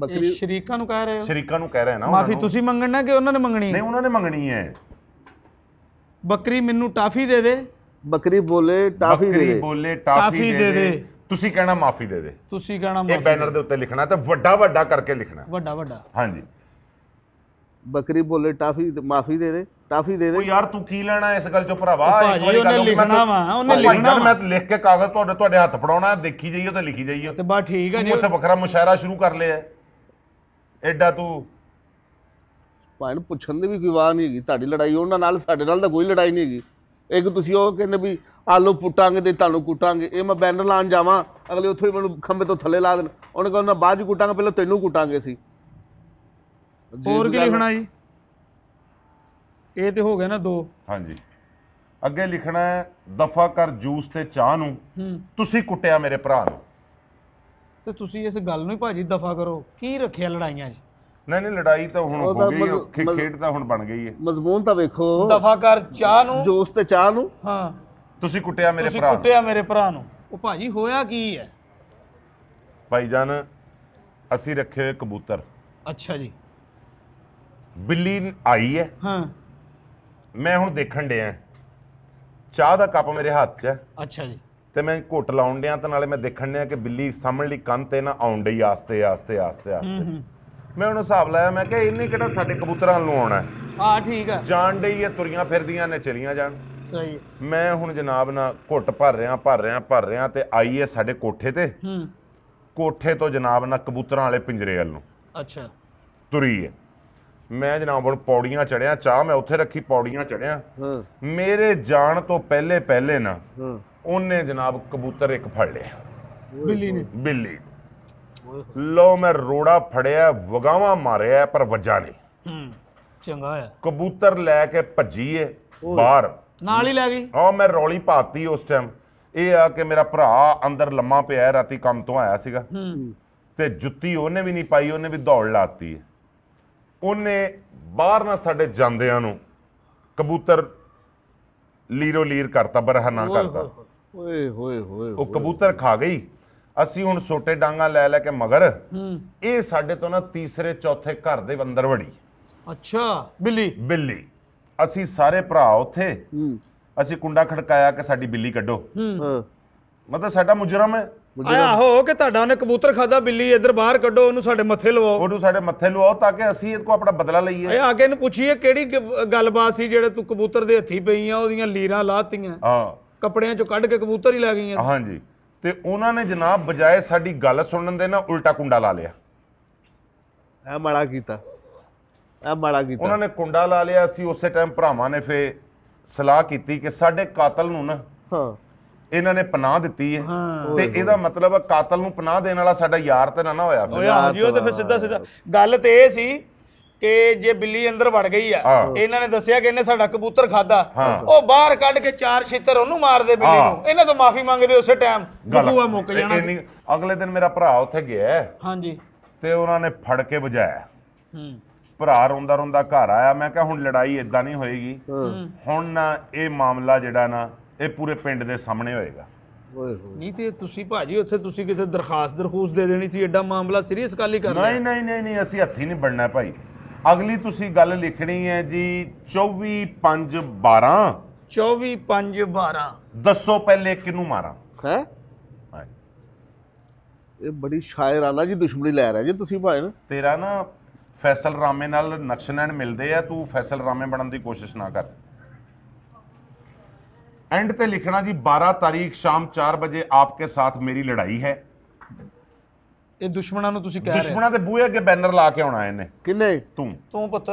ਬੱਕਰੀ ਸ਼ਰੀਕਾਂ ਨੂੰ ਕਹਿ ਰਹੇ ਹੋ ਸ਼ਰੀਕਾਂ ਨੂੰ ਕਹਿ ਰਹੇ ਨਾ ਮਾਫੀ ਤੁਸੀਂ ਮੰਗਣਾ ਕਿ ਉਹਨਾਂ ਨੇ ਮੰਗਣੀ ਨਹੀਂ ਉਹਨਾਂ ਨੇ ਮੰਗਣੀ ਹੈ ਬੱਕਰੀ ਮੈਨੂੰ ਟਾਫੀ ਦੇ ਦੇ ਬੱਕਰੀ ਬੋਲੇ ਟਾਫੀ ਦੇ ਦੇ ਬੱਕਰੀ ਬੋਲੇ ਟਾਫੀ ਦੇ ਦੇ ਤੁਸੀਂ ਕਹਿਣਾ ਮਾਫੀ ਦੇ ਦੇ ਤੁਸੀਂ ਕਹਿਣਾ ਮਾਫੀ ਇਹ ਬੈਨਰ ਦੇ ਉੱਤੇ ਲਿਖਣਾ ਤਾਂ ਵੱਡਾ ਵੱਡਾ ਕਰਕੇ ਲਿਖਣਾ ਵੱਡਾ ਵੱਡਾ ਹਾਂਜੀ ਬੱਕਰੀ ਬੋਲੇ ਟਾਫੀ ਮਾਫੀ ਦੇ ਦੇ ਟਾਫੀ ਦੇ ਦੇ ਉਹ ਯਾਰ ਤੂੰ ਕੀ ਲੈਣਾ ਇਸ ਗੱਲ ਚੋਂ ਭਰਾਵਾ ਇੱਕ ਵਾਰੀ ਗੱਲ ਉਹਨੇ ਲਿਖਣਾ ਵਾ ਉਹਨੇ ਲਿਖਣਾ ਮੈਂ ਲਿਖ ਕੇ ਕਾਗਜ਼ ਤੁਹਾਡੇ ਤੁਹਾਡੇ ਹੱਥ ਫੜਾਉਣਾ ਦੇਖੀ ਜਾਈਓ ਤੇ ਲਿਖੀ ਜਾਈਓ ਤੇ ਬਾ ਠੀਕ ਆ ਜੀ ਉੱਥੇ ਵੱਖਰਾ ਮੁਸ਼ਾਇਰਾ ਸ਼ੁਰੂ ਕਰ ਲਿਆ ਐਡਾ ਤੂੰ ਭਾਣ ਪੁੱਛਣ ਦੀ ਵੀ ਕੋਈ ਵਾਹ ਨਹੀਂ ਹੈਗੀ ਤੁਹਾਡੀ ਲੜਾਈ ਉਹਨਾਂ ਨਾਲ ਸਾਡੇ ਨਾਲ ਤਾਂ ਕੋਈ ਲੜਾਈ ਨਹੀਂ ਹੈਗੀ ਇੱਕ ਤੁਸੀਂ ਉਹ ਕਹਿੰਦੇ ਵੀ ਆਲੂ ਪੁੱਟਾਂਗੇ ਤੇ ਤੁਹਾਨੂੰ ਕੁੱਟਾਂਗੇ ਇਹ ਮੈਂ ਬੈਨਰ ਲਾਣ ਜਾਵਾਂ ਅਗਲੇ ਉੱਥੋਂ ਹੀ ਮੈਨੂੰ ਖੰਬੇ ਤੋਂ ਥੱਲੇ ਲਾ ਦੇਣ ਉਹਨੇ ਕਹਿੰਦਾ ਬਾਅਦ ਵਿੱਚ ਕੁੱਟਾਂਗੇ ਪਹਿਲਾਂ ਤੈਨੂੰ ਕੁੱਟਾਂਗੇ ਸੀ ਹੋਰ ਕੀ ਲਿਖਣਾ ਜੀ ਇਹ ਤੇ ਹੋ ਗਿਆ ਨਾ ਦੋ ਹਾਂਜੀ ਅੱਗੇ ਲਿਖਣਾ ਹੈ ਦਫਾ ਕਰ ਜੂਸ ਤੇ ਚਾਹ ਨੂੰ ਤੁਸੀਂ ਕੁੱਟਿਆ ਮੇਰੇ ਭਰਾ ਨੂੰ ਤੇ ਤੁਸੀਂ ਇਸ ਗੱਲ ਨੂੰ ਹੀ ਭਾਜੀ ਦਫਾ ਕਰੋ ਕੀ ਰੱਖਿਆ ਲੜਾਈਆਂ ਜੀ ਨਹੀਂ ਨਹੀਂ ਲੜਾਈ ਤਾਂ ਹੁਣ ਹੋ ਗਈ ਖੇਡ ਤਾਂ ਹੁਣ ਬਣ ਗਈ ਹੈ ਮਜ਼ਮੂਨ ਤਾਂ ਵੇਖੋ ਦਫਾ ਕਰ ਚਾਹ ਨੂੰ ਜੂਸ ਤੇ ਚਾਹ ਨੂੰ ਹਾਂ ਤੁਸੀਂ ਕੁੱਟਿਆ ਮੇਰੇ ਭਰਾ ਨੂੰ। ਕੁੱਟਿਆ ਮੇਰੇ ਭਰਾ ਨੂੰ ਉਹ ਭਾਜੀ ਹੋਇਆ ਕੀ ਹੈ ਭਾਈਜਾਨ ਅਸੀਂ ਰੱਖੇ ਹੋਏ ਕਬੂਤਰ ਅੱਛਾ ਜੀ ਬਿੱਲੀ ਆਈ ਹੈ ਹਾਂ ਮੈਂ ਹੁਣ ਦੇਖਣ ਡਿਆ ਚਾਹ ਦਾ ਕੱਪ ਮੇਰੇ ਹੱਥ 'ਚ ਹੈ ਅੱਛਾ ਜੀ ਤੇ ਮੈਂ ਘੁੱਟ ਲਾਉਣ ਡਿਆ ਤੇ ਨਾਲੇ ਮੈਂ ਦੇਖਣ ਡਿਆ ਕਿ ਬਿੱਲੀ ਸਾਹਮਣੇ ਲਈ ਕੰਨ ਤੇ ਨਾ ਆਉਣ ਡਈ ਆਸਤੇ ਆਸਤੇ ਆਸਤੇ ਆਸਤੇ ਮੈਂ ਉਹਨੂੰ ਹਿਸਾਬ ਲਾਇਆ ਮੈਂ ਕਿ ਇਹਨੇ ਕਿਹੜਾ ਸਾਡੇ ਕਬੂਤਰਾਂ ਨੂੰ ਆਉਣਾ ਹੈ। ਆ ਠੀਕ ਹੈ ਜਾਣ ਡਈ ਹੈ ਤੁਰੀਆਂ ਫਿਰਦੀਆਂ ਨੇ ਚਲੀਆਂ ਜਾਣ ਸਹੀ ਮੈਂ ਹੁਣ ਜਨਾਬ ਨਾਲ ਘੁੱਟ ਭਰ ਰਿਆਂ ਭਰ ਰਿਆਂ ਭਰ ਰਿਆਂ ਤੇ ਆਈ ਐ ਸਾਡੇ ਕੋਠੇ ਤੇ ਹੂੰ ਕੋਠੇ ਤੋਂ ਜਨਾਬ ਨਾਲ ਕਬੂਤਰਾਂ ਵਾਲੇ ਪਿੰਜਰੇ ਵੱਲ ਨੂੰ ਅੱਛਾ ਤੁਰੀ ਐ ਮੈਂ ਜਨਾਬ ਹੁਣ ਪੌੜੀਆਂ ਚੜਿਆ ਚਾਹ ਮੈਂ ਉੱਥੇ ਰੱਖੀ ਪੌੜੀਆਂ ਚੜਿਆ ਹੂੰ ਮੇਰੇ ਜਾਣ ਤੋਂ ਪਹਿਲੇ ਪਹਿਲੇ ਨਾ ਹੂੰ ਉਹਨੇ ਜਨਾਬ ਕਬੂਤਰ ਇੱਕ ਫੜ ਲਿਆ ਬਿੱਲੀ ਨੇ ਬਿੱਲੀ ਲੋ ਮੈਂ ਰੋੜਾ ਫੜਿਆ ਵਗਾਵਾ ਮਾਰਿਆ ਪਰ ਵੱਜਾ ਨਹੀਂ ਹੂੰ ਚੰਗਾ ਆ ਕਬੂਤਰ ਲੈ ਕੇ ਭੱਜੀਏ ਬਾਹਰ ਨਾਲ ਹੀ ਲੈ ਗਈ ਹਾਂ ਮੈਂ ਰੌਲੀ ਪਾਤੀ ਉਸ ਟਾਈਮ ਇਹ ਆ ਕਿ ਮੇਰਾ ਭਰਾ ਅੰਦਰ ਲੰਮਾ ਪਿਆ ਰਾਤੀ ਕੰਮ ਤੋਂ ਆਇਆ ਸੀਗਾ ਹੂੰ ਤੇ ਜੁੱਤੀ ਉਹਨੇ ਵੀ ਨਹੀਂ ਪਾਈ ਉਹਨੇ ਵੀ ਦੌੜ ਲਾਤੀ ਉਹਨੇ ਬਾਹਰ ਨਾਲ ਸਾਡੇ ਜਾਂਦਿਆਂ ਨੂੰ ਕਬੂਤਰ ਲੀਰੋ ਲੀਰ ਕਰਤਾ ਬਰਹਾਨਾ ਕਰਤਾ ਓਏ ਹੋਏ ਹੋਏ ਉਹ ਕਬੂਤਰ ਖਾ ਗਈ ਅਸੀਂ ਹੁਣ ਛੋਟੇ ਡਾਂਗਾ ਲੈ ਲੈ ਕੇ ਮਗਰ ਇਹ ਸਾਡੇ ਤੋਂ ਨਾ ਤੀਸਰੇ ਚੌਥੇ ਘਰ ਦੇ ਅੰਦਰ ਵੜੀ ਅੱਛਾ ਬਿੱਲੀ ਬਿੱਲੀ ਅਸੀਂ ਸਾਰੇ ਭਰਾ ਉੱਥੇ ਅਸੀਂ ਕੁੰਡਾ ਖੜਕਾਇਆ ਕਿ ਸਾਡੀ ਬਿੱਲੀ ਕੱਢੋ ਹੂੰ ਮਤਲਬ ਸਾਡਾ ਮੁਜਰਮ ਹੈ ਆਹੋ ਕਿ ਤੁਹਾਡਾ ਉਹਨੇ ਕਬੂਤਰ ਖਾਦਾ ਬਿੱਲੀ ਇੱਧਰ ਬਾਹਰ ਕੱਢੋ ਉਹਨੂੰ ਸਾਡੇ ਮੱਥੇ ਲਵਾਓ ਉਹਨੂੰ ਸਾਡੇ ਮੱਥੇ ਲਵਾਓ ਤਾਂ ਕਿ ਅਸੀਂ ਇਹਦੇ ਕੋ ਆਪਣਾ ਬਦਲਾ ਲਈਏ ਇਹ ਕੇ ਇਹਨੂੰ ਪੁੱਛੀਏ ਕਿਹੜੀ ਗੱਲਬਾਤ ਸੀ ਜਿਹੜੇ ਤੂੰ ਕਬੂਤਰ ਦੇ ਹੱਥੀ ਪਈਆਂ ਉਹਦੀਆਂ ਲੀਰਾਂ ਲਾਤੀਆਂ ਹਾਂ ਕੱਪੜਿਆਂ ਚੋਂ ਕੱਢ ਕੇ ਕਬੂਤਰ ਹੀ ਲੈ ਗਈਆਂ ਹਾਂਜੀ ਤੇ ਉਹਨਾਂ ਨੇ ਜਨਾਬ ਬਜਾਏ ਸਾਡੀ ਗੱਲ ਸੁਣਨ ਦੇ ਨਾ ਉਲਟਾ ਕੁੰਡਾ ਲਾ ਲਿਆ ਐ ਮਾੜਾ ਕੀਤਾ ਆ ਮਾੜਾ ਕੀਤਾ ਉਹਨਾਂ ਨੇ ਕੁੰਡਾ ਲਾ ਲਿਆ ਸੀ ਉਸੇ ਟਾਈਮ ਭਰਾਵਾਂ ਨੇ ਫੇ ਸਲਾਹ ਕੀਤੀ ਕਿ ਸਾਡੇ ਕਾਤਲ ਨੂੰ ਨਾ ਹਾਂ ਇਹਨਾਂ ਨੇ ਪਨਾਹ ਦਿੱਤੀ ਹੈ ਤੇ ਇਹਦਾ ਮਤਲਬ ਹੈ ਕਾਤਲ ਨੂੰ ਪਨਾਹ ਦੇਣ ਵਾਲਾ ਸਾਡਾ ਯਾਰ ਤੇ ਨਾ ਹੋਇਆ ਫਿਰ ਹਾਂਜੀ ਉਹ ਤੇ ਫਿਰ ਸਿੱਧਾ ਸਿੱਧਾ ਗੱਲ ਤੇ ਇਹ ਸੀ ਕਿ ਜੇ ਬਿੱਲੀ ਅੰਦਰ ਵੜ ਗਈ ਆ ਇਹਨਾਂ ਨੇ ਦੱਸਿਆ ਕਿ ਇਹਨੇ ਸਾਡਾ ਕਬੂਤਰ ਖਾਦਾ ਉਹ ਬਾਹਰ ਕੱਢ ਕੇ ਚਾਰ ਛਿੱਤਰ ਉਹਨੂੰ ਮਾਰਦੇ ਬਿੱਲੀ ਨੂੰ ਇਹਨਾਂ ਤੋਂ ਮਾਫੀ ਮੰਗਦੇ ਉਸੇ ਟਾਈਮ ਬੂਆ ਮੁੱਕ ਜਾਣਾ ਅਗਲੇ ਦਿਨ ਮੇਰਾ ਭਰਾ ਉੱਥੇ ਗਿਆ ਹਾਂਜੀ ਤੇ ਉਹਨਾਂ ਨੇ ਫੜ ਕੇ ਵਜਾਇਆ ਹੂੰ ਭਰਾ ਰੋਂਦਾ ਰੋਂਦਾ ਘਰ ਆਇਆ ਮੈਂ ਕਿਹਾ ਹੁਣ ਲੜਾਈ ਇਦਾਂ ਨਹੀਂ ਹੋਏਗੀ ਹੁਣ ਨਾ ਇਹ ਮਾਮਲਾ ਜਿਹੜਾ ਨਾ ਇਹ ਪੂਰੇ ਪਿੰਡ ਦੇ ਸਾਹਮਣੇ ਹੋਏਗਾ ਨਹੀਂ ਤੇ ਤੁਸੀਂ ਭਾਜੀ ਉੱਥੇ ਤੁਸੀਂ ਕਿਤੇ ਦਰਖਾਸਤ ਦਰਖੂਸ ਦੇ ਦੇਣੀ ਸੀ ਐਡਾ ਮਾਮਲਾ ਸੀਰੀਅਸ ਕਾਲੀ ਕਰ ਨਹੀਂ ਨਹੀਂ ਨਹੀਂ ਨਹੀਂ ਅਸੀਂ ਹੱਥੀ ਨਹੀਂ ਬੜਨਾ ਭਾਈ ਅਗਲੀ ਤੁਸੀਂ ਗੱਲ ਲਿਖਣੀ ਹੈ ਜੀ 24 5 12 ਦੱਸੋ ਪਹਿਲੇ ਕਿਨੂੰ ਮਾਰਾਂ ਹੈ ਇਹ ਬੜੀ ਸ਼ਾਇਰਾਨਾ ਜੀ ਦੁਸ਼ਮਣੀ ਲੈ ਰਿਹਾ ਜੀ ਤੁਸੀਂ ਭਾਈ ਨਾ ਤੇਰਾ ਨਾ ਫੈਸਲ ਰਾਮੇ ਨਾਲ ਨਕਸ਼ਨੈਣ ਮਿਲਦੇ ਆ ਤੂੰ ਫੈਸਲ ਰਾਮੇ ਬਣਨ ਦੀ ਕੋਸ਼ਿਸ਼ ਨਾ ਕਰ ਐਂਡ ਤੇ ਲਿਖਣਾ ਜੀ 12 ਤਾਰੀਖ ਸ਼ਾਮ 4 ਵਜੇ ਆਪਕੇ ਸਾਥ ਮੇਰੀ ਲੜਾਈ ਹੈ ਇਹ ਦੁਸ਼ਮਣਾਂ ਨੂੰ ਤੁਸੀਂ ਕਹਿ ਰਹੇ ਦੁਸ਼ਮਣਾਂ ਦੇ ਬੂਹੇ ਅੱਗੇ ਬੈਨਰ ਲਾ ਕੇ ਆਉਣਾ ਇਹਨੇ ਕਿੰਨੇ ਤੂੰ ਤੂੰ ਪੁੱਤ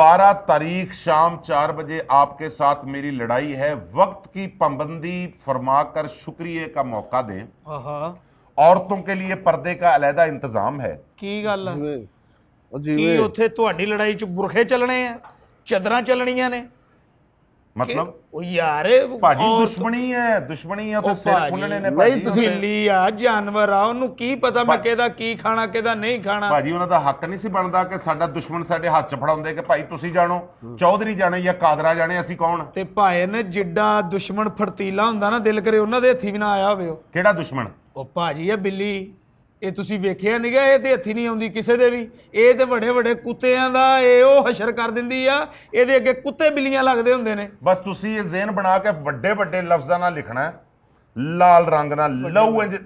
12 ਤਾਰੀਖ ਸ਼ਾਮ 4 ਵਜੇ ਆਪਕੇ ਸਾਥ ਮੇਰੀ ਲੜਾਈ ਹੈ ਵਕਤ ਕੀ ਪਾਬੰਦੀ ਫਰਮਾ पाबंदी फरमा कर ਮੌਕਾ ਦੇ ਆਹਾ दें ਕੇ ਲਈ ਪਰਦੇ पर्दे का ਇੰਤਜ਼ਾਮ ਹੈ ਕੀ ਗੱਲ ਹੈ ਕੀ ਉੱਥੇ ਤੁਹਾਡੀ ਲੜਾਈ 'ਚ ਬੁਰਖੇ ਚੱਲਣੇ ਆ ਚਦਰਾਂ ਚੱਲਣੀਆਂ ਨੇ ਮਤਲਬ ਉਹ ਯਾਰ ਭਾਜੀ ਦੁਸ਼ਮਣੀ ਹੈ ਦੁਸ਼ਮਣੀ ਹੈ ਤੇ ਸਿਰ ਖੁੱਲਣੇ ਨੇ ਭਾਜੀ ਨਹੀਂ ਤੁਸੀਂ ਲੀ ਆ ਜਾਨਵਰ ਆ ਉਹਨੂੰ ਕੀ ਪਤਾ ਮੈਂ ਕਿਹਦਾ ਕੀ ਖਾਣਾ ਕਿਹਦਾ ਨਹੀਂ ਖਾਣਾ ਭਾਜੀ ਉਹਨਾਂ ਦਾ ਹੱਕ ਨਹੀਂ ਸੀ ਬਣਦਾ ਕਿ ਸਾਡਾ ਦੁਸ਼ਮਣ ਸਾਡੇ ਹੱਥ 'ਚ ਫੜਾਉਂਦੇ ਕਿ ਭਾਈ ਤੁਸੀਂ ਜਾਣੋ ਚੌਧਰੀ ਜਾਣੇ ਜਾਂ ਕਾਦਰਾ ਜਾਣੇ ਅਸੀਂ ਕੌਣ ਤੇ ਭਾਏ ਨੇ ਜਿੱਡਾ ਦੁਸ਼ਮਣ ਫਰਤੀਲਾ ਹੁੰਦਾ ਨਾ ਦਿਲ ਕਰੇ ਉਹਨਾਂ ਦੇ ਹੱਥੀ ਵੀ ਨਾ ਆਇਆ ਹੋਵੇ ਕਿਹੜਾ ਦੁਸ਼ਮਣ ਉਹ ਭਾਜੀ ਆ ਬਿੱਲੀ ਇਹ ਤੁਸੀਂ ਵੇਖਿਆ ਗਿਆ ਇਹ ਤੇ ਹੱਥੀ ਨਹੀਂ ਆਉਂਦੀ ਕਿਸੇ ਦੇ ਵੀ ਇਹ ਤੇ ਵੱਡੇ ਵੱਡੇ ਕੁੱਤਿਆਂ ਦਾ ਇਹ ਉਹ ਹਸ਼ਰ ਕਰ ਦਿੰਦੀ ਆ ਇਹਦੇ ਅੱਗੇ ਕੁੱਤੇ ਬਿੱਲੀਆਂ ਲੱਗਦੇ ਹੁੰਦੇ ਨੇ ਬਸ ਤੁਸੀਂ ਇਹ ਜ਼ੇਨ ਬਣਾ ਕੇ ਵੱਡੇ ਵੱਡੇ ਲਫ਼ਜ਼ਾਂ ਨਾਲ ਲਿਖਣਾ ਹੈ। ਲਾਲ ਰੰਗ ਨਾਲ ਲਹੂ ਇੰਜ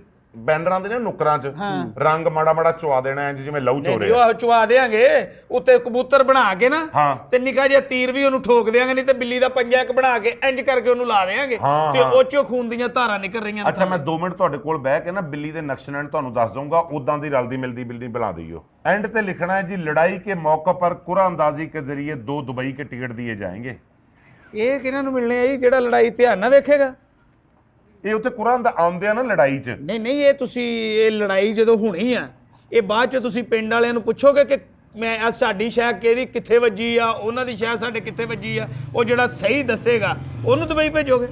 ਬੈਨਰਾਂ ਦੇ ਨਾ ਨੁਕਰਾਂ 'ਚ ਰੰਗ ਮਾੜਾ ਮਾੜਾ ਚਵਾ ਦੇਣਾ ਐ ਜਿਵੇਂ ਲਹੂ ਚੋਰੇ ਉਹ ਚਵਾ ਦੇਾਂਗੇ ਉੱਤੇ ਕਬੂਤਰ ਬਣਾ ਕੇ ਨਾ ਤੇ ਨਿਕਾ ਜਿਹਾ ਤੀਰ ਵੀ ਉਹਨੂੰ ਠੋਕ ਦੇਾਂਗੇ ਨਹੀਂ ਤੇ ਬਿੱਲੀ ਦਾ ਪੰਜਾ ਇੱਕ ਬਣਾ ਕੇ ਇੰਜ ਕਰਕੇ ਉਹਨੂੰ ਲਾ ਦੇਾਂਗੇ ਤੇ ਉਹ ਚੋਂ ਖੂਨ ਦੀਆਂ ਧਾਰਾਂ ਨਿਕਲ ਰਹੀਆਂ ਅੱਛਾ ਮੈਂ 2 ਮਿੰਟ ਤੁਹਾਡੇ ਕੋਲ ਬਹਿ ਕੇ ਨਾ ਬਿੱਲੀ ਦੇ ਨਕਸ਼ੇ ਤੁਹਾਨੂੰ ਦੱਸ ਦਊਂਗਾ ਉਦਾਂ ਦੀ ਰਲਦੀ ਮਿਲਦੀ ਬਿੱਲੀ ਬਣਾ ਦਈਓ ਐਂਡ ਤੇ ਲਿਖਣਾ ਹੈ ਜੀ ਲੜਾਈ ਕੇ ਮੌਕੇ ਪਰ ਕੁਰਾ ਅੰਦਾਜ਼ੀ ਕੇ ਜ਼ਰੀਏ ਦੋ ਦੁਬਈ ਕੇ ਟਿਕਟ ਦिए ਜਾਣਗੇ ਇਹ ਕਿਹਨਾਂ ਨੂੰ ਮਿਲਣੇ ਆ ਜੀ ਜਿਹੜਾ ਲੜਾਈ ਧਿਆਨ ਨਾਲ ਵੇਖੇਗਾ ਇਹ ਉੱਤੇ ਕੁਰਾਨ ਦਾ ਆਉਂਦਿਆ ਨਾ ਲੜਾਈ 'ਚ ਨਹੀਂ ਨਹੀਂ ਇਹ ਤੁਸੀਂ ਇਹ ਲੜਾਈ ਜਦੋਂ ਹੋਣੀ ਆ ਇਹ ਬਾਅਦ 'ਚ ਤੁਸੀਂ ਪਿੰਡ ਵਾਲਿਆਂ ਨੂੰ ਪੁੱਛੋਗੇ ਕਿ ਮੈਂ ਆ ਸਾਡੀ ਸ਼ਾਹ ਕਿਹੜੀ ਕਿੱਥੇ ਵੱਜੀ ਆ ਉਹਨਾਂ ਦੀ ਸ਼ਾਹ ਸਾਡੇ ਕਿੱਥੇ ਵੱਜੀ ਆ ਉਹ ਜਿਹੜਾ ਸਹੀ ਦੱਸੇਗਾ ਉਹਨੂੰ ਦੁਬਈ ਭੇਜੋਗੇ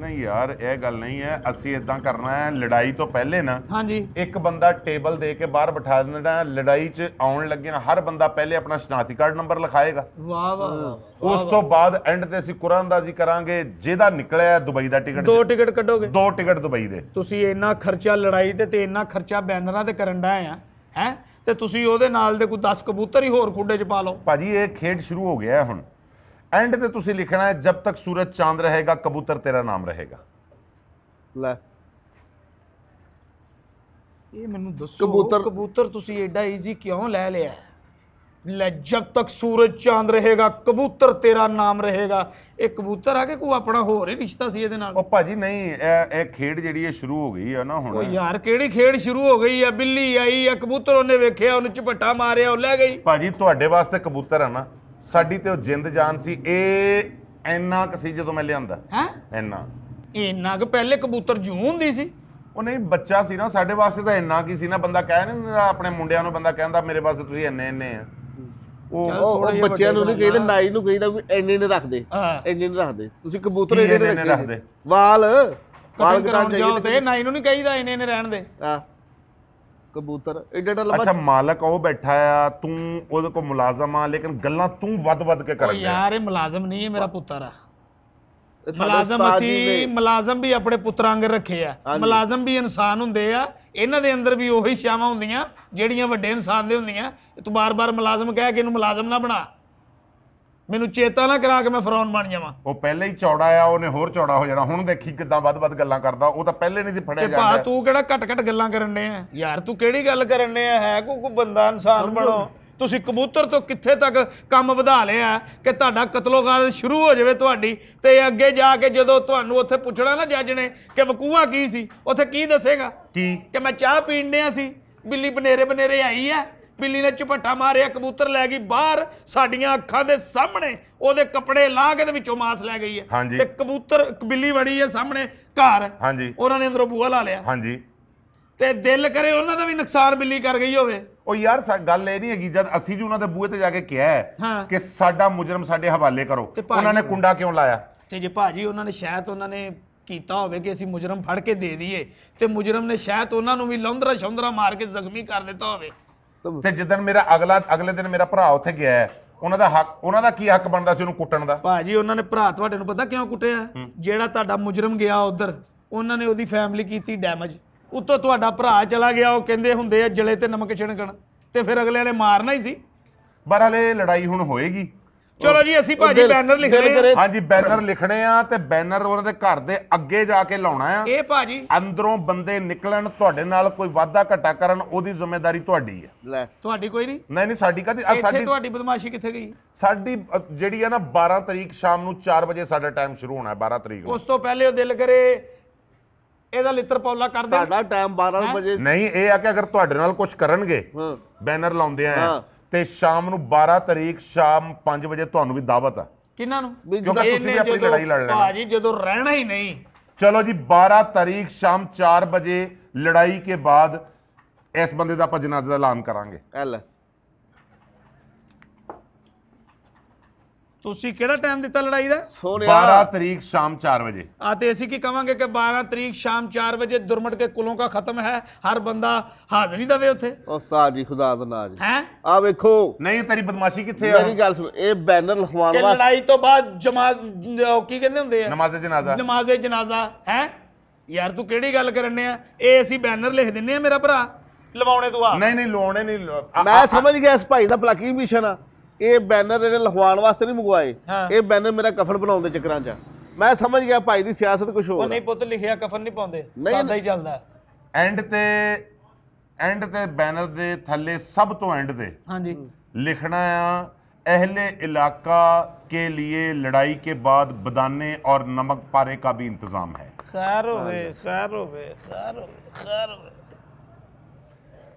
ਨਹੀਂ ਯਾਰ ਇਹ ਗੱਲ ਨਹੀਂ ਹੈ ਅਸੀਂ ਇਦਾਂ ਕਰਨਾ ਹੈ ਲੜਾਈ ਤੋਂ ਪਹਿਲੇ ਨਾ ਹਾਂਜੀ ਇੱਕ ਬੰਦਾ ਟੇਬਲ ਦੇ ਕੇ ਬਾਹਰ ਬਿਠਾ ਦਿੰਦਾ ਲੜਾਈ 'ਚ ਆਉਣ ਲੱਗਿਆ ਹਰ ਬੰਦਾ ਪਹਿਲੇ ਆਪਣਾ ਸ਼ਨਾਤੀ ਕਾਰਡ ਨੰਬਰ ਲਿਖਾਏਗਾ ਵਾਹ ਵਾਹ ਉਸ ਤੋਂ ਬਾਅਦ ਐਂਡ ਤੇ ਅਸੀਂ ਕੁਰਾਨਦਾਜ਼ੀ ਕਰਾਂਗੇ ਜਿਹਦਾ ਨਿਕਲਿਆ ਦੁਬਈ ਦਾ ਟਿਕਟ ਦੋ ਟਿਕਟ ਕੱਢੋਗੇ ਦੋ ਟਿਕਟ ਦੁਬਈ ਦੇ ਤੁਸੀਂ ਇੰਨਾ ਖਰਚਾ ਲੜਾਈ ਤੇ ਤੇ ਇੰਨਾ ਖਰਚਾ ਬੈਨਰਾਂ ਤੇ ਕਰਨ ਦਾ ਆ ਹੈ ਤੇ ਤੁਸੀਂ ਉਹਦੇ ਨਾਲ ਦੇ ਕੋਈ 10 ਕਬੂਤਰ ਹੀ ਹੋਰ ਖੁੱਡੇ 'ਚ ਪਾ ਲਓ ਭਾਜੀ ਇਹ ਖੇਡ ਸ਼ੁਰੂ ਹੋ ਗਿਆ ਹੁਣ ਐਂਡ ਤੇ ਤੁਸੀਂ ਲਿਖਣਾ ਹੈ ਜਬ ਤੱਕ ਸੂਰਜ ਚਾਂਦ ਰਹੇਗਾ ਕਬੂਤਰ ਤੇਰਾ ਨਾਮ ਰਹੇਗਾ ਲੈ ਇਹ ਮੈਨੂੰ ਦੱਸੋ ਕਬੂਤਰ ਕਬੂਤਰ ਤੁਸੀਂ ਐਡਾ ਈਜ਼ੀ ਕਿਉਂ ਲੈ ਲਿਆ ਲੈ ਜਬ ਤੱਕ ਸੂਰਜ ਚਾਂਦ ਰਹੇਗਾ ਕਬੂਤਰ ਤੇਰਾ ਨਾਮ ਰਹੇਗਾ ਇਹ ਕਬੂਤਰ ਆ ਕੇ ਕੋ ਆਪਣਾ ਹੋਰ ਹੀ ਰਿਸ਼ਤਾ ਸੀ ਇਹਦੇ ਨਾਲ ਉਹ ਭਾਜੀ ਨਹੀਂ ਇਹ ਇਹ ਖੇਡ ਜਿਹੜੀ ਇਹ ਸ਼ੁਰੂ ਹੋ ਗਈ ਆ ਨਾ ਹੁਣ ਉਹ ਯਾਰ ਕਿਹੜੀ ਖੇਡ ਸ਼ੁਰੂ ਹੋ ਗਈ ਆ ਬਿੱਲੀ ਆਈ ਆ ਕਬੂਤਰ ਉਹਨੇ ਵੇਖਿਆ ਉਹਨੂੰ ਝਪਟਾ ਮਾਰਿਆ ਉਹ ਲੈ ਗਈ ਭਾਜੀ ਤੁਹਾਡੇ ਵਾਸਤੇ ਕਬੂਤਰ ਆ ਨਾ ਸਾਡੀ ਤੇ ਉਹ ਜਿੰਦ ਜਾਨ ਸੀ ਇਹ ਐਨਾ ਕੁ ਸੀ ਜਦੋਂ ਮੈਂ ਲਿਆਂਦਾ ਹੈ ਐਨਾ ਇੰਨਾ ਕ ਪਹਿਲੇ ਕਬੂਤਰ ਜੂ ਹੁੰਦੀ ਸੀ ਉਹ ਨਹੀਂ ਬੱਚਾ ਸੀ ਨਾ ਸਾਡੇ ਵਾਸਤੇ ਤਾਂ ਇੰਨਾ ਕੀ ਸੀ ਨਾ ਬੰਦਾ ਕਹਿ ਨਹੀਂ ਦਿੰਦਾ ਆਪਣੇ ਮੁੰਡਿਆਂ ਨੂੰ ਬੰਦਾ ਕਹਿੰਦਾ ਮੇਰੇ ਵਾਸਤੇ ਤੁਸੀਂ ਇੰਨੇ ਇੰਨੇ ਆ ਉਹ ਉਹ ਬੱਚਿਆਂ ਨੂੰ ਨਹੀਂ ਕਹਿੰਦੇ ਨਾਈ ਨੂੰ ਕਹਿੰਦਾ ਵੀ ਐਨੇ ਨੇ ਰੱਖ ਦੇ ਹਾਂ। ਐਨੇ ਨੇ ਰੱਖ ਦੇ ਤੁਸੀਂ ਕਬੂਤਰ ਇਹਦੇ ਰੱਖ ਦੇ। ਵਾਲ ਵਾਲ ਕਟਿੰਗ ਜਾਓ ਤੇ ਨਾਈ ਨੂੰ ਨਹੀਂ ਕਹੀਦਾ ਇੰਨੇ ਨੇ ਰਹਿਣ ਦੇ ਹਾਂ ਕਬੂਤਰ ਐਡਾ ਐਡਾ ਲੱਭਾ ਅੱਛਾ ਮਾਲਕ ਉਹ ਬੈਠਾ ਆ ਤੂੰ ਉਹਦੇ ਕੋ ਮੁਲਾਜ਼ਮ ਆ ਲੇਕਿਨ ਗੱਲਾਂ ਤੂੰ ਵੱਧ ਵੱਧ ਕੇ ਕਰਦਾ ਯਾਰ ਇਹ ਮੁਲਾਜ਼ਮ ਨਹੀਂ ਹੈ ਮੇਰਾ ਪੁੱਤਰ ਆ ਮੁਲਾਜ਼ਮ ਅਸੀਂ ਮੁਲਾਜ਼ਮ ਵੀ ਆਪਣੇ ਪੁੱਤਰਾਂ ਅੰਗ ਰੱਖੇ ਆ ਮੁਲਾਜ਼ਮ ਵੀ ਇਨਸਾਨ ਹੁੰਦੇ ਆ ਇਹਨਾਂ ਦੇ ਅੰਦਰ ਵੀ ਉਹੀ ਸ਼ਾਵਾਂ ਹੁੰਦੀਆਂ ਜਿਹੜੀਆਂ ਵੱਡੇ ਇਨਸਾਨ ਦੇ ਹੁੰਦੀਆਂ ਤੂੰ ਬਾਰ-ਬਾਰ ਮੁਲਾਜ਼ਮ ਕਹਿ ਕੇ ਇਹਨੂੰ ਮੁਲਾਜ਼ਮ ਨਾ ਬਣਾ ਮੈਨੂੰ ਚੇਤਾ ਨਾ ਕਰਾ ਕੇ ਮੈਂ ਫਰਾਉਨ ਬਣ ਜਾਵਾਂ ਉਹ ਪਹਿਲੇ ਹੀ ਚੌੜਾ ਆ ਉਹਨੇ ਹੋਰ ਚੌੜਾ ਹੋ ਜਾਣਾ ਹੁਣ ਦੇਖੀ ਕਿਦਾਂ ਵੱਧ-ਵੱਧ ਗੱਲਾਂ ਕਰਦਾ ਉਹ ਤਾਂ ਪਹਿਲੇ ਨਹੀਂ ਸੀ ਫੜਿਆ ਜਾਂਦਾ ਤੇ ਭਾ ਤੂੰ ਕਿਹੜਾ ਘਟ-ਘਟ ਗੱਲਾਂ ਕਰਨ ਨੇ ਆ ਯਾਰ ਤੂੰ ਕਿਹੜੀ ਗੱਲ ਕਰਨ ਨੇ ਆ ਹੈ ਕੋ ਕੋ ਬੰਦਾ ਇਨਸਾਨ ਬਣੋ ਤੁਸੀਂ ਕਬੂਤਰ ਤੋਂ ਕਿੱਥੇ ਤੱਕ ਕੰਮ ਵਧਾ ਲਿਆ ਕਿ ਤੁਹਾਡਾ ਕਤਲੋਗਾਰ ਸ਼ੁਰੂ ਹੋ ਜਾਵੇ ਤੁਹਾਡੀ ਤੇ ਅੱਗੇ ਜਾ ਕੇ ਜਦੋਂ ਤੁਹਾਨੂੰ ਉੱਥੇ ਪੁੱਛਣਾ ਨਾ ਜੱਜ ਨੇ ਕਿ ਵਕੂਆ ਕੀ ਸੀ ਉੱਥੇ ਕੀ ਦੱਸੇਗਾ ਕੀ ਕਿ ਮੈਂ ਚਾਹ ਪੀਣ ਡਿਆ ਸੀ ਬਿੱਲੀ ਬਨੇਰੇ ਬਨੇਰੇ ਆਈ ਆ ਬਿੱਲੀ ਨੇ ਝਪੱਟਾ ਮਾਰਿਆ ਕਬੂਤਰ ਲੈ ਗਈ ਬਾਹਰ ਸਾਡੀਆਂ ਅੱਖਾਂ ਦੇ ਸਾਹਮਣੇ ਉਹਦੇ ਕੱਪੜੇ ਲਾ ਕੇ ਦੇ ਵਿੱਚੋਂ ਮਾਸ ਲੈ ਗਈ ਹੈ ਤੇ ਕਬੂਤਰ ਬਿੱਲੀ ਵੜੀ ਹੈ ਸਾਹਮਣੇ ਘਰ ਉਹਨਾਂ ਨੇ ਅੰਦਰੋਂ ਬੂਹਾ ਲਾ ਲਿਆ ਹਾਂਜੀ ਤੇ ਦਿਲ ਕਰੇ ਉਹਨਾਂ ਦਾ ਵੀ ਨੁਕਸਾਨ ਬਿੱਲੀ ਕਰ ਗਈ ਹੋਵੇ ਉਹ ਯਾਰ ਗੱਲ ਇਹ ਨਹੀਂ ਹੈਗੀ ਜਦ ਅਸੀਂ ਜੀ ਉਹਨਾਂ ਦੇ ਬੂਹੇ ਤੇ ਜਾ ਕੇ ਕਿਹਾ ਕਿ ਸਾਡਾ ਮੁਜਰਮ ਸਾਡੇ ਹਵਾਲੇ ਕਰੋ ਉਹਨਾਂ ਨੇ ਕੁੰਡਾ ਕਿਉਂ ਲਾਇਆ ਤੇ ਜੇ ਭਾਜੀ ਉਹਨਾਂ ਨੇ ਸ਼ਾਇਦ ਉਹਨਾਂ ਨੇ ਕੀਤਾ ਹੋਵੇ ਕਿ ਅਸੀਂ ਮੁਜਰਮ ਫੜ ਕੇ ਦੇ ਦਈਏ ਤੇ ਮੁਜਰਮ ਨੇ ਸ਼ਾਇਦ ਉਹਨਾਂ ਨੂੰ ਵੀ ਲੌਂਦਰਾ ਸ਼ੌਂਦਰਾ ਮਾਰ ਕੇ ਜ਼ਖਮੀ ਕਰ ਦਿੱਤਾ ਹੋਵੇ ਤੇ ਜਿੱਦਣ ਮੇਰਾ ਅਗਲਾ ਅਗਲੇ ਦਿਨ ਮੇਰਾ ਭਰਾ ਉੱਥੇ ਗਿਆ ਉਹਨਾਂ ਦਾ ਹੱਕ ਉਹਨਾਂ ਦਾ ਕੀ ਹੱਕ ਬਣਦਾ ਸੀ ਉਹਨੂੰ ਕੁੱਟਣ ਦਾ ਭਾਜੀ ਉਹਨਾਂ ਨੇ ਭਰਾ ਤੁਹਾਡੇ ਨੂੰ ਪਤਾ ਕਿਉਂ ਕੁੱਟਿਆ ਜਿਹੜਾ ਤੁਹਾਡਾ ਮੁਜਰਮ ਗਿਆ ਉਧਰ ਉਹਨਾਂ ਨੇ ਉਹਦੀ ਫੈਮਿਲੀ ਕੀਤੀ ਡੈਮੇਜ ਉੱਤੋਂ ਤੁਹਾਡਾ ਭਰਾ ਚਲਾ ਗਿਆ ਉਹ ਕਹਿੰਦੇ ਹੁੰਦੇ ਆ ਜਲੇ ਤੇ ਨਮਕ ਛਿਣਕਣ ਤੇ ਫਿਰ ਅਗਲੇ ਵਾਲੇ ਮਾਰਨਾ ਹੀ ਸੀ ਬਰਹਾਲੇ ਲੜਾਈ ਹੁਣ ਹੋਏਗੀ ਚਲੋ ਜੀ ਅਸੀਂ ਭਾਜੀ ਬੈਨਰ ਲਿਖਣੇ ਆ ਹਾਂਜੀ ਬੈਨਰ ਲਿਖਣੇ ਆ ਤੇ ਬੈਨਰ ਉਹਨਾਂ ਦੇ ਘਰ ਦੇ ਅੱਗੇ ਜਾ ਕੇ ਲਾਉਣਾ ਆ ਇਹ ਭਾਜੀ ਅੰਦਰੋਂ ਬੰਦੇ ਨਿਕਲਣ ਤੁਹਾਡੇ ਨਾਲ ਕੋਈ ਵਾਅਦਾ ਘਟਾ ਕਰਨ ਉਹਦੀ ਜ਼ਿੰਮੇਵਾਰੀ ਤੁਹਾਡੀ ਹੈ ਲੈ ਤੁਹਾਡੀ ਕੋਈ ਨਹੀਂ ਨਹੀਂ ਨਹੀਂ ਸਾਡੀ ਕਾਦੀ ਸਾਡੀ ਤੁਹਾਡੀ ਬਦਮਾਸ਼ੀ ਕਿੱਥੇ ਗਈ ਸਾਡੀ ਜਿਹੜੀ ਆ ਨਾ 12 ਤਰੀਕ ਸ਼ਾਮ ਨੂੰ 4 ਵਜੇ ਸਾਡਾ ਟਾਈਮ ਸ਼ੁਰੂ ਹੋਣਾ ਹੈ 12 ਤਰੀਕ ਉਸ ਤੋਂ ਪਹਿਲੇ ਉਹ ਦਿਲ ਕਰੇ ਇਹਦਾ ਲਿੱਤਰ ਪੌਲਾ ਕਰ ਦੇ ਸਾਡਾ ਟਾਈਮ 12 ਵਜੇ ਨਹੀਂ ਇਹ ਆ ਕਿ ਅਗਰ ਤੁਹਾਡੇ ਨਾਲ ਕੁਝ ਕਰਨਗੇ ਬੈਨਰ ਲਾਉਂਦੇ ਆ ਤੇ ਸ਼ਾਮ ਨੂੰ 12 ਤਰੀਕ ਸ਼ਾਮ 5 ਵਜੇ ਤੁਹਾਨੂੰ ਵੀ ਦਾਵਤ ਆ ਕਿਹਨਾਂ ਨੂੰ ਕਿਉਂਕਿ ਤੁਸੀਂ ਵੀ ਆਪਣੀ ਲੜਾਈ ਲੜ ਲੈਣਾ ਭਾਜੀ ਜਦੋਂ ਰਹਿਣਾ ਹੀ ਨਹੀਂ ਚਲੋ ਜੀ 12 ਤਰੀਕ ਸ਼ਾਮ 4 ਵਜੇ ਲੜਾਈ ਕੇ ਬਾਅਦ ਇਸ ਬੰਦੇ ਦਾ ਆਪਾਂ ਜਨਾਜ਼ਾ ਦਾ ਐਲਾਨ ਕਰਾਂਗੇ ਐਲ ਤੁਸੀਂ ਕਿਹੜਾ ਟਾਈਮ ਦਿੱਤਾ ਲੜਾਈ ਦਾ 12 ਤਰੀਕ ਸ਼ਾਮ 4 ਵਜੇ ਆ ਤੇ ਅਸੀਂ ਕੀ ਕਵਾਂਗੇ ਕਿ 12 ਤਰੀਕ ਸ਼ਾਮ 4 ਵਜੇ ਦੁਰਮਟ ਕੇ ਕੁਲੋਂ ਦਾ ਖਤਮ ਹੈ ਹਰ ਬੰਦਾ ਹਾਜ਼ਰੀ ਦਵੇ ਉੱਥੇ ਉਹ ਸਾਹਿਬ ਜੀ ਖੁਦਾ ਦਾ ਨਾਮ ਜੀ ਹੈ ਆ ਵੇਖੋ ਨਹੀਂ ਤੇਰੀ ਬਦਮਾਸ਼ੀ ਕਿੱਥੇ ਆ ਮੇਰੀ ਗੱਲ ਸੁਣ ਇਹ ਬੈਨਰ ਲਖਵਾਉਣ ਵਾਸਤੇ ਲੜਾਈ ਤੋਂ ਬਾਅਦ ਜਮਾਜ਼ ਕੀ ਕਹਿੰਦੇ ਹੁੰਦੇ ਆ ਨਮਾਜ਼ੇ ਜਨਾਜ਼ਾ ਨਮਾਜ਼ੇ ਜਨਾਜ਼ਾ ਹੈ ਯਾਰ ਤੂੰ ਕਿਹੜੀ ਗੱਲ ਕਰਨੇ ਆ ਇਹ ਅਸੀਂ ਬੈਨਰ ਲਿਖ ਦਿੰਨੇ ਆ ਮੇਰਾ ਭਰਾ ਲਵਾਉਣੇ ਤੋਂ ਆ ਨਹੀਂ ਨਹੀਂ ਲਵਾਉਣੇ ਨਹੀਂ ਮੈਂ ਸਮਝ ਗਿਆ ਇਸ ਭਾਈ ਦਾ ਪਲਕੀ ਮਿਸ਼ਨ ਆ ਇਹ ਬੈਨਰ ਇਹਨੇ ਲਖਵਾਉਣ ਵਾਸਤੇ ਨਹੀਂ ਮੰਗਵਾਏ ਇਹ ਬੈਨਰ ਮੇਰਾ ਕਫਨ ਬਣਾਉਣ ਦੇ ਚੱਕਰਾਂ 'ਚ ਮੈਂ ਸਮਝ ਗਿਆ ਭਾਈ ਦੀ ਸਿਆਸਤ ਕੁਝ ਹੋਰ ਉਹ ਨਹੀਂ ਪੁੱਤ ਲਿਖਿਆ ਕਫਨ ਨਹੀਂ ਪਾਉਂਦੇ ਸਾਦਾ ਹੀ ਚੱਲਦਾ ਐਂਡ ਤੇ ਐਂਡ ਤੇ ਬੈਨਰ ਦੇ ਥੱਲੇ ਸਭ ਤੋਂ ਐਂਡ ਤੇ ਹਾਂਜੀ ਲਿਖਣਾ ਆ ਅਹਲੇ ਇਲਾਕਾ ਕੇ ਲਈ ਲੜਾਈ ਕੇ ਬਾਅਦ ਬਦਾਨੇ ਔਰ ਨਮਕ ਪਾਰੇ ਕਾ ਵੀ ਇੰਤਜ਼ਾਮ ਹੈ ਖੈਰ ਹੋਵੇ ਖੈਰ ਹੋਵੇ ਖੈਰ ਹੋਵੇ ਖੈਰ ਹੋਵੇ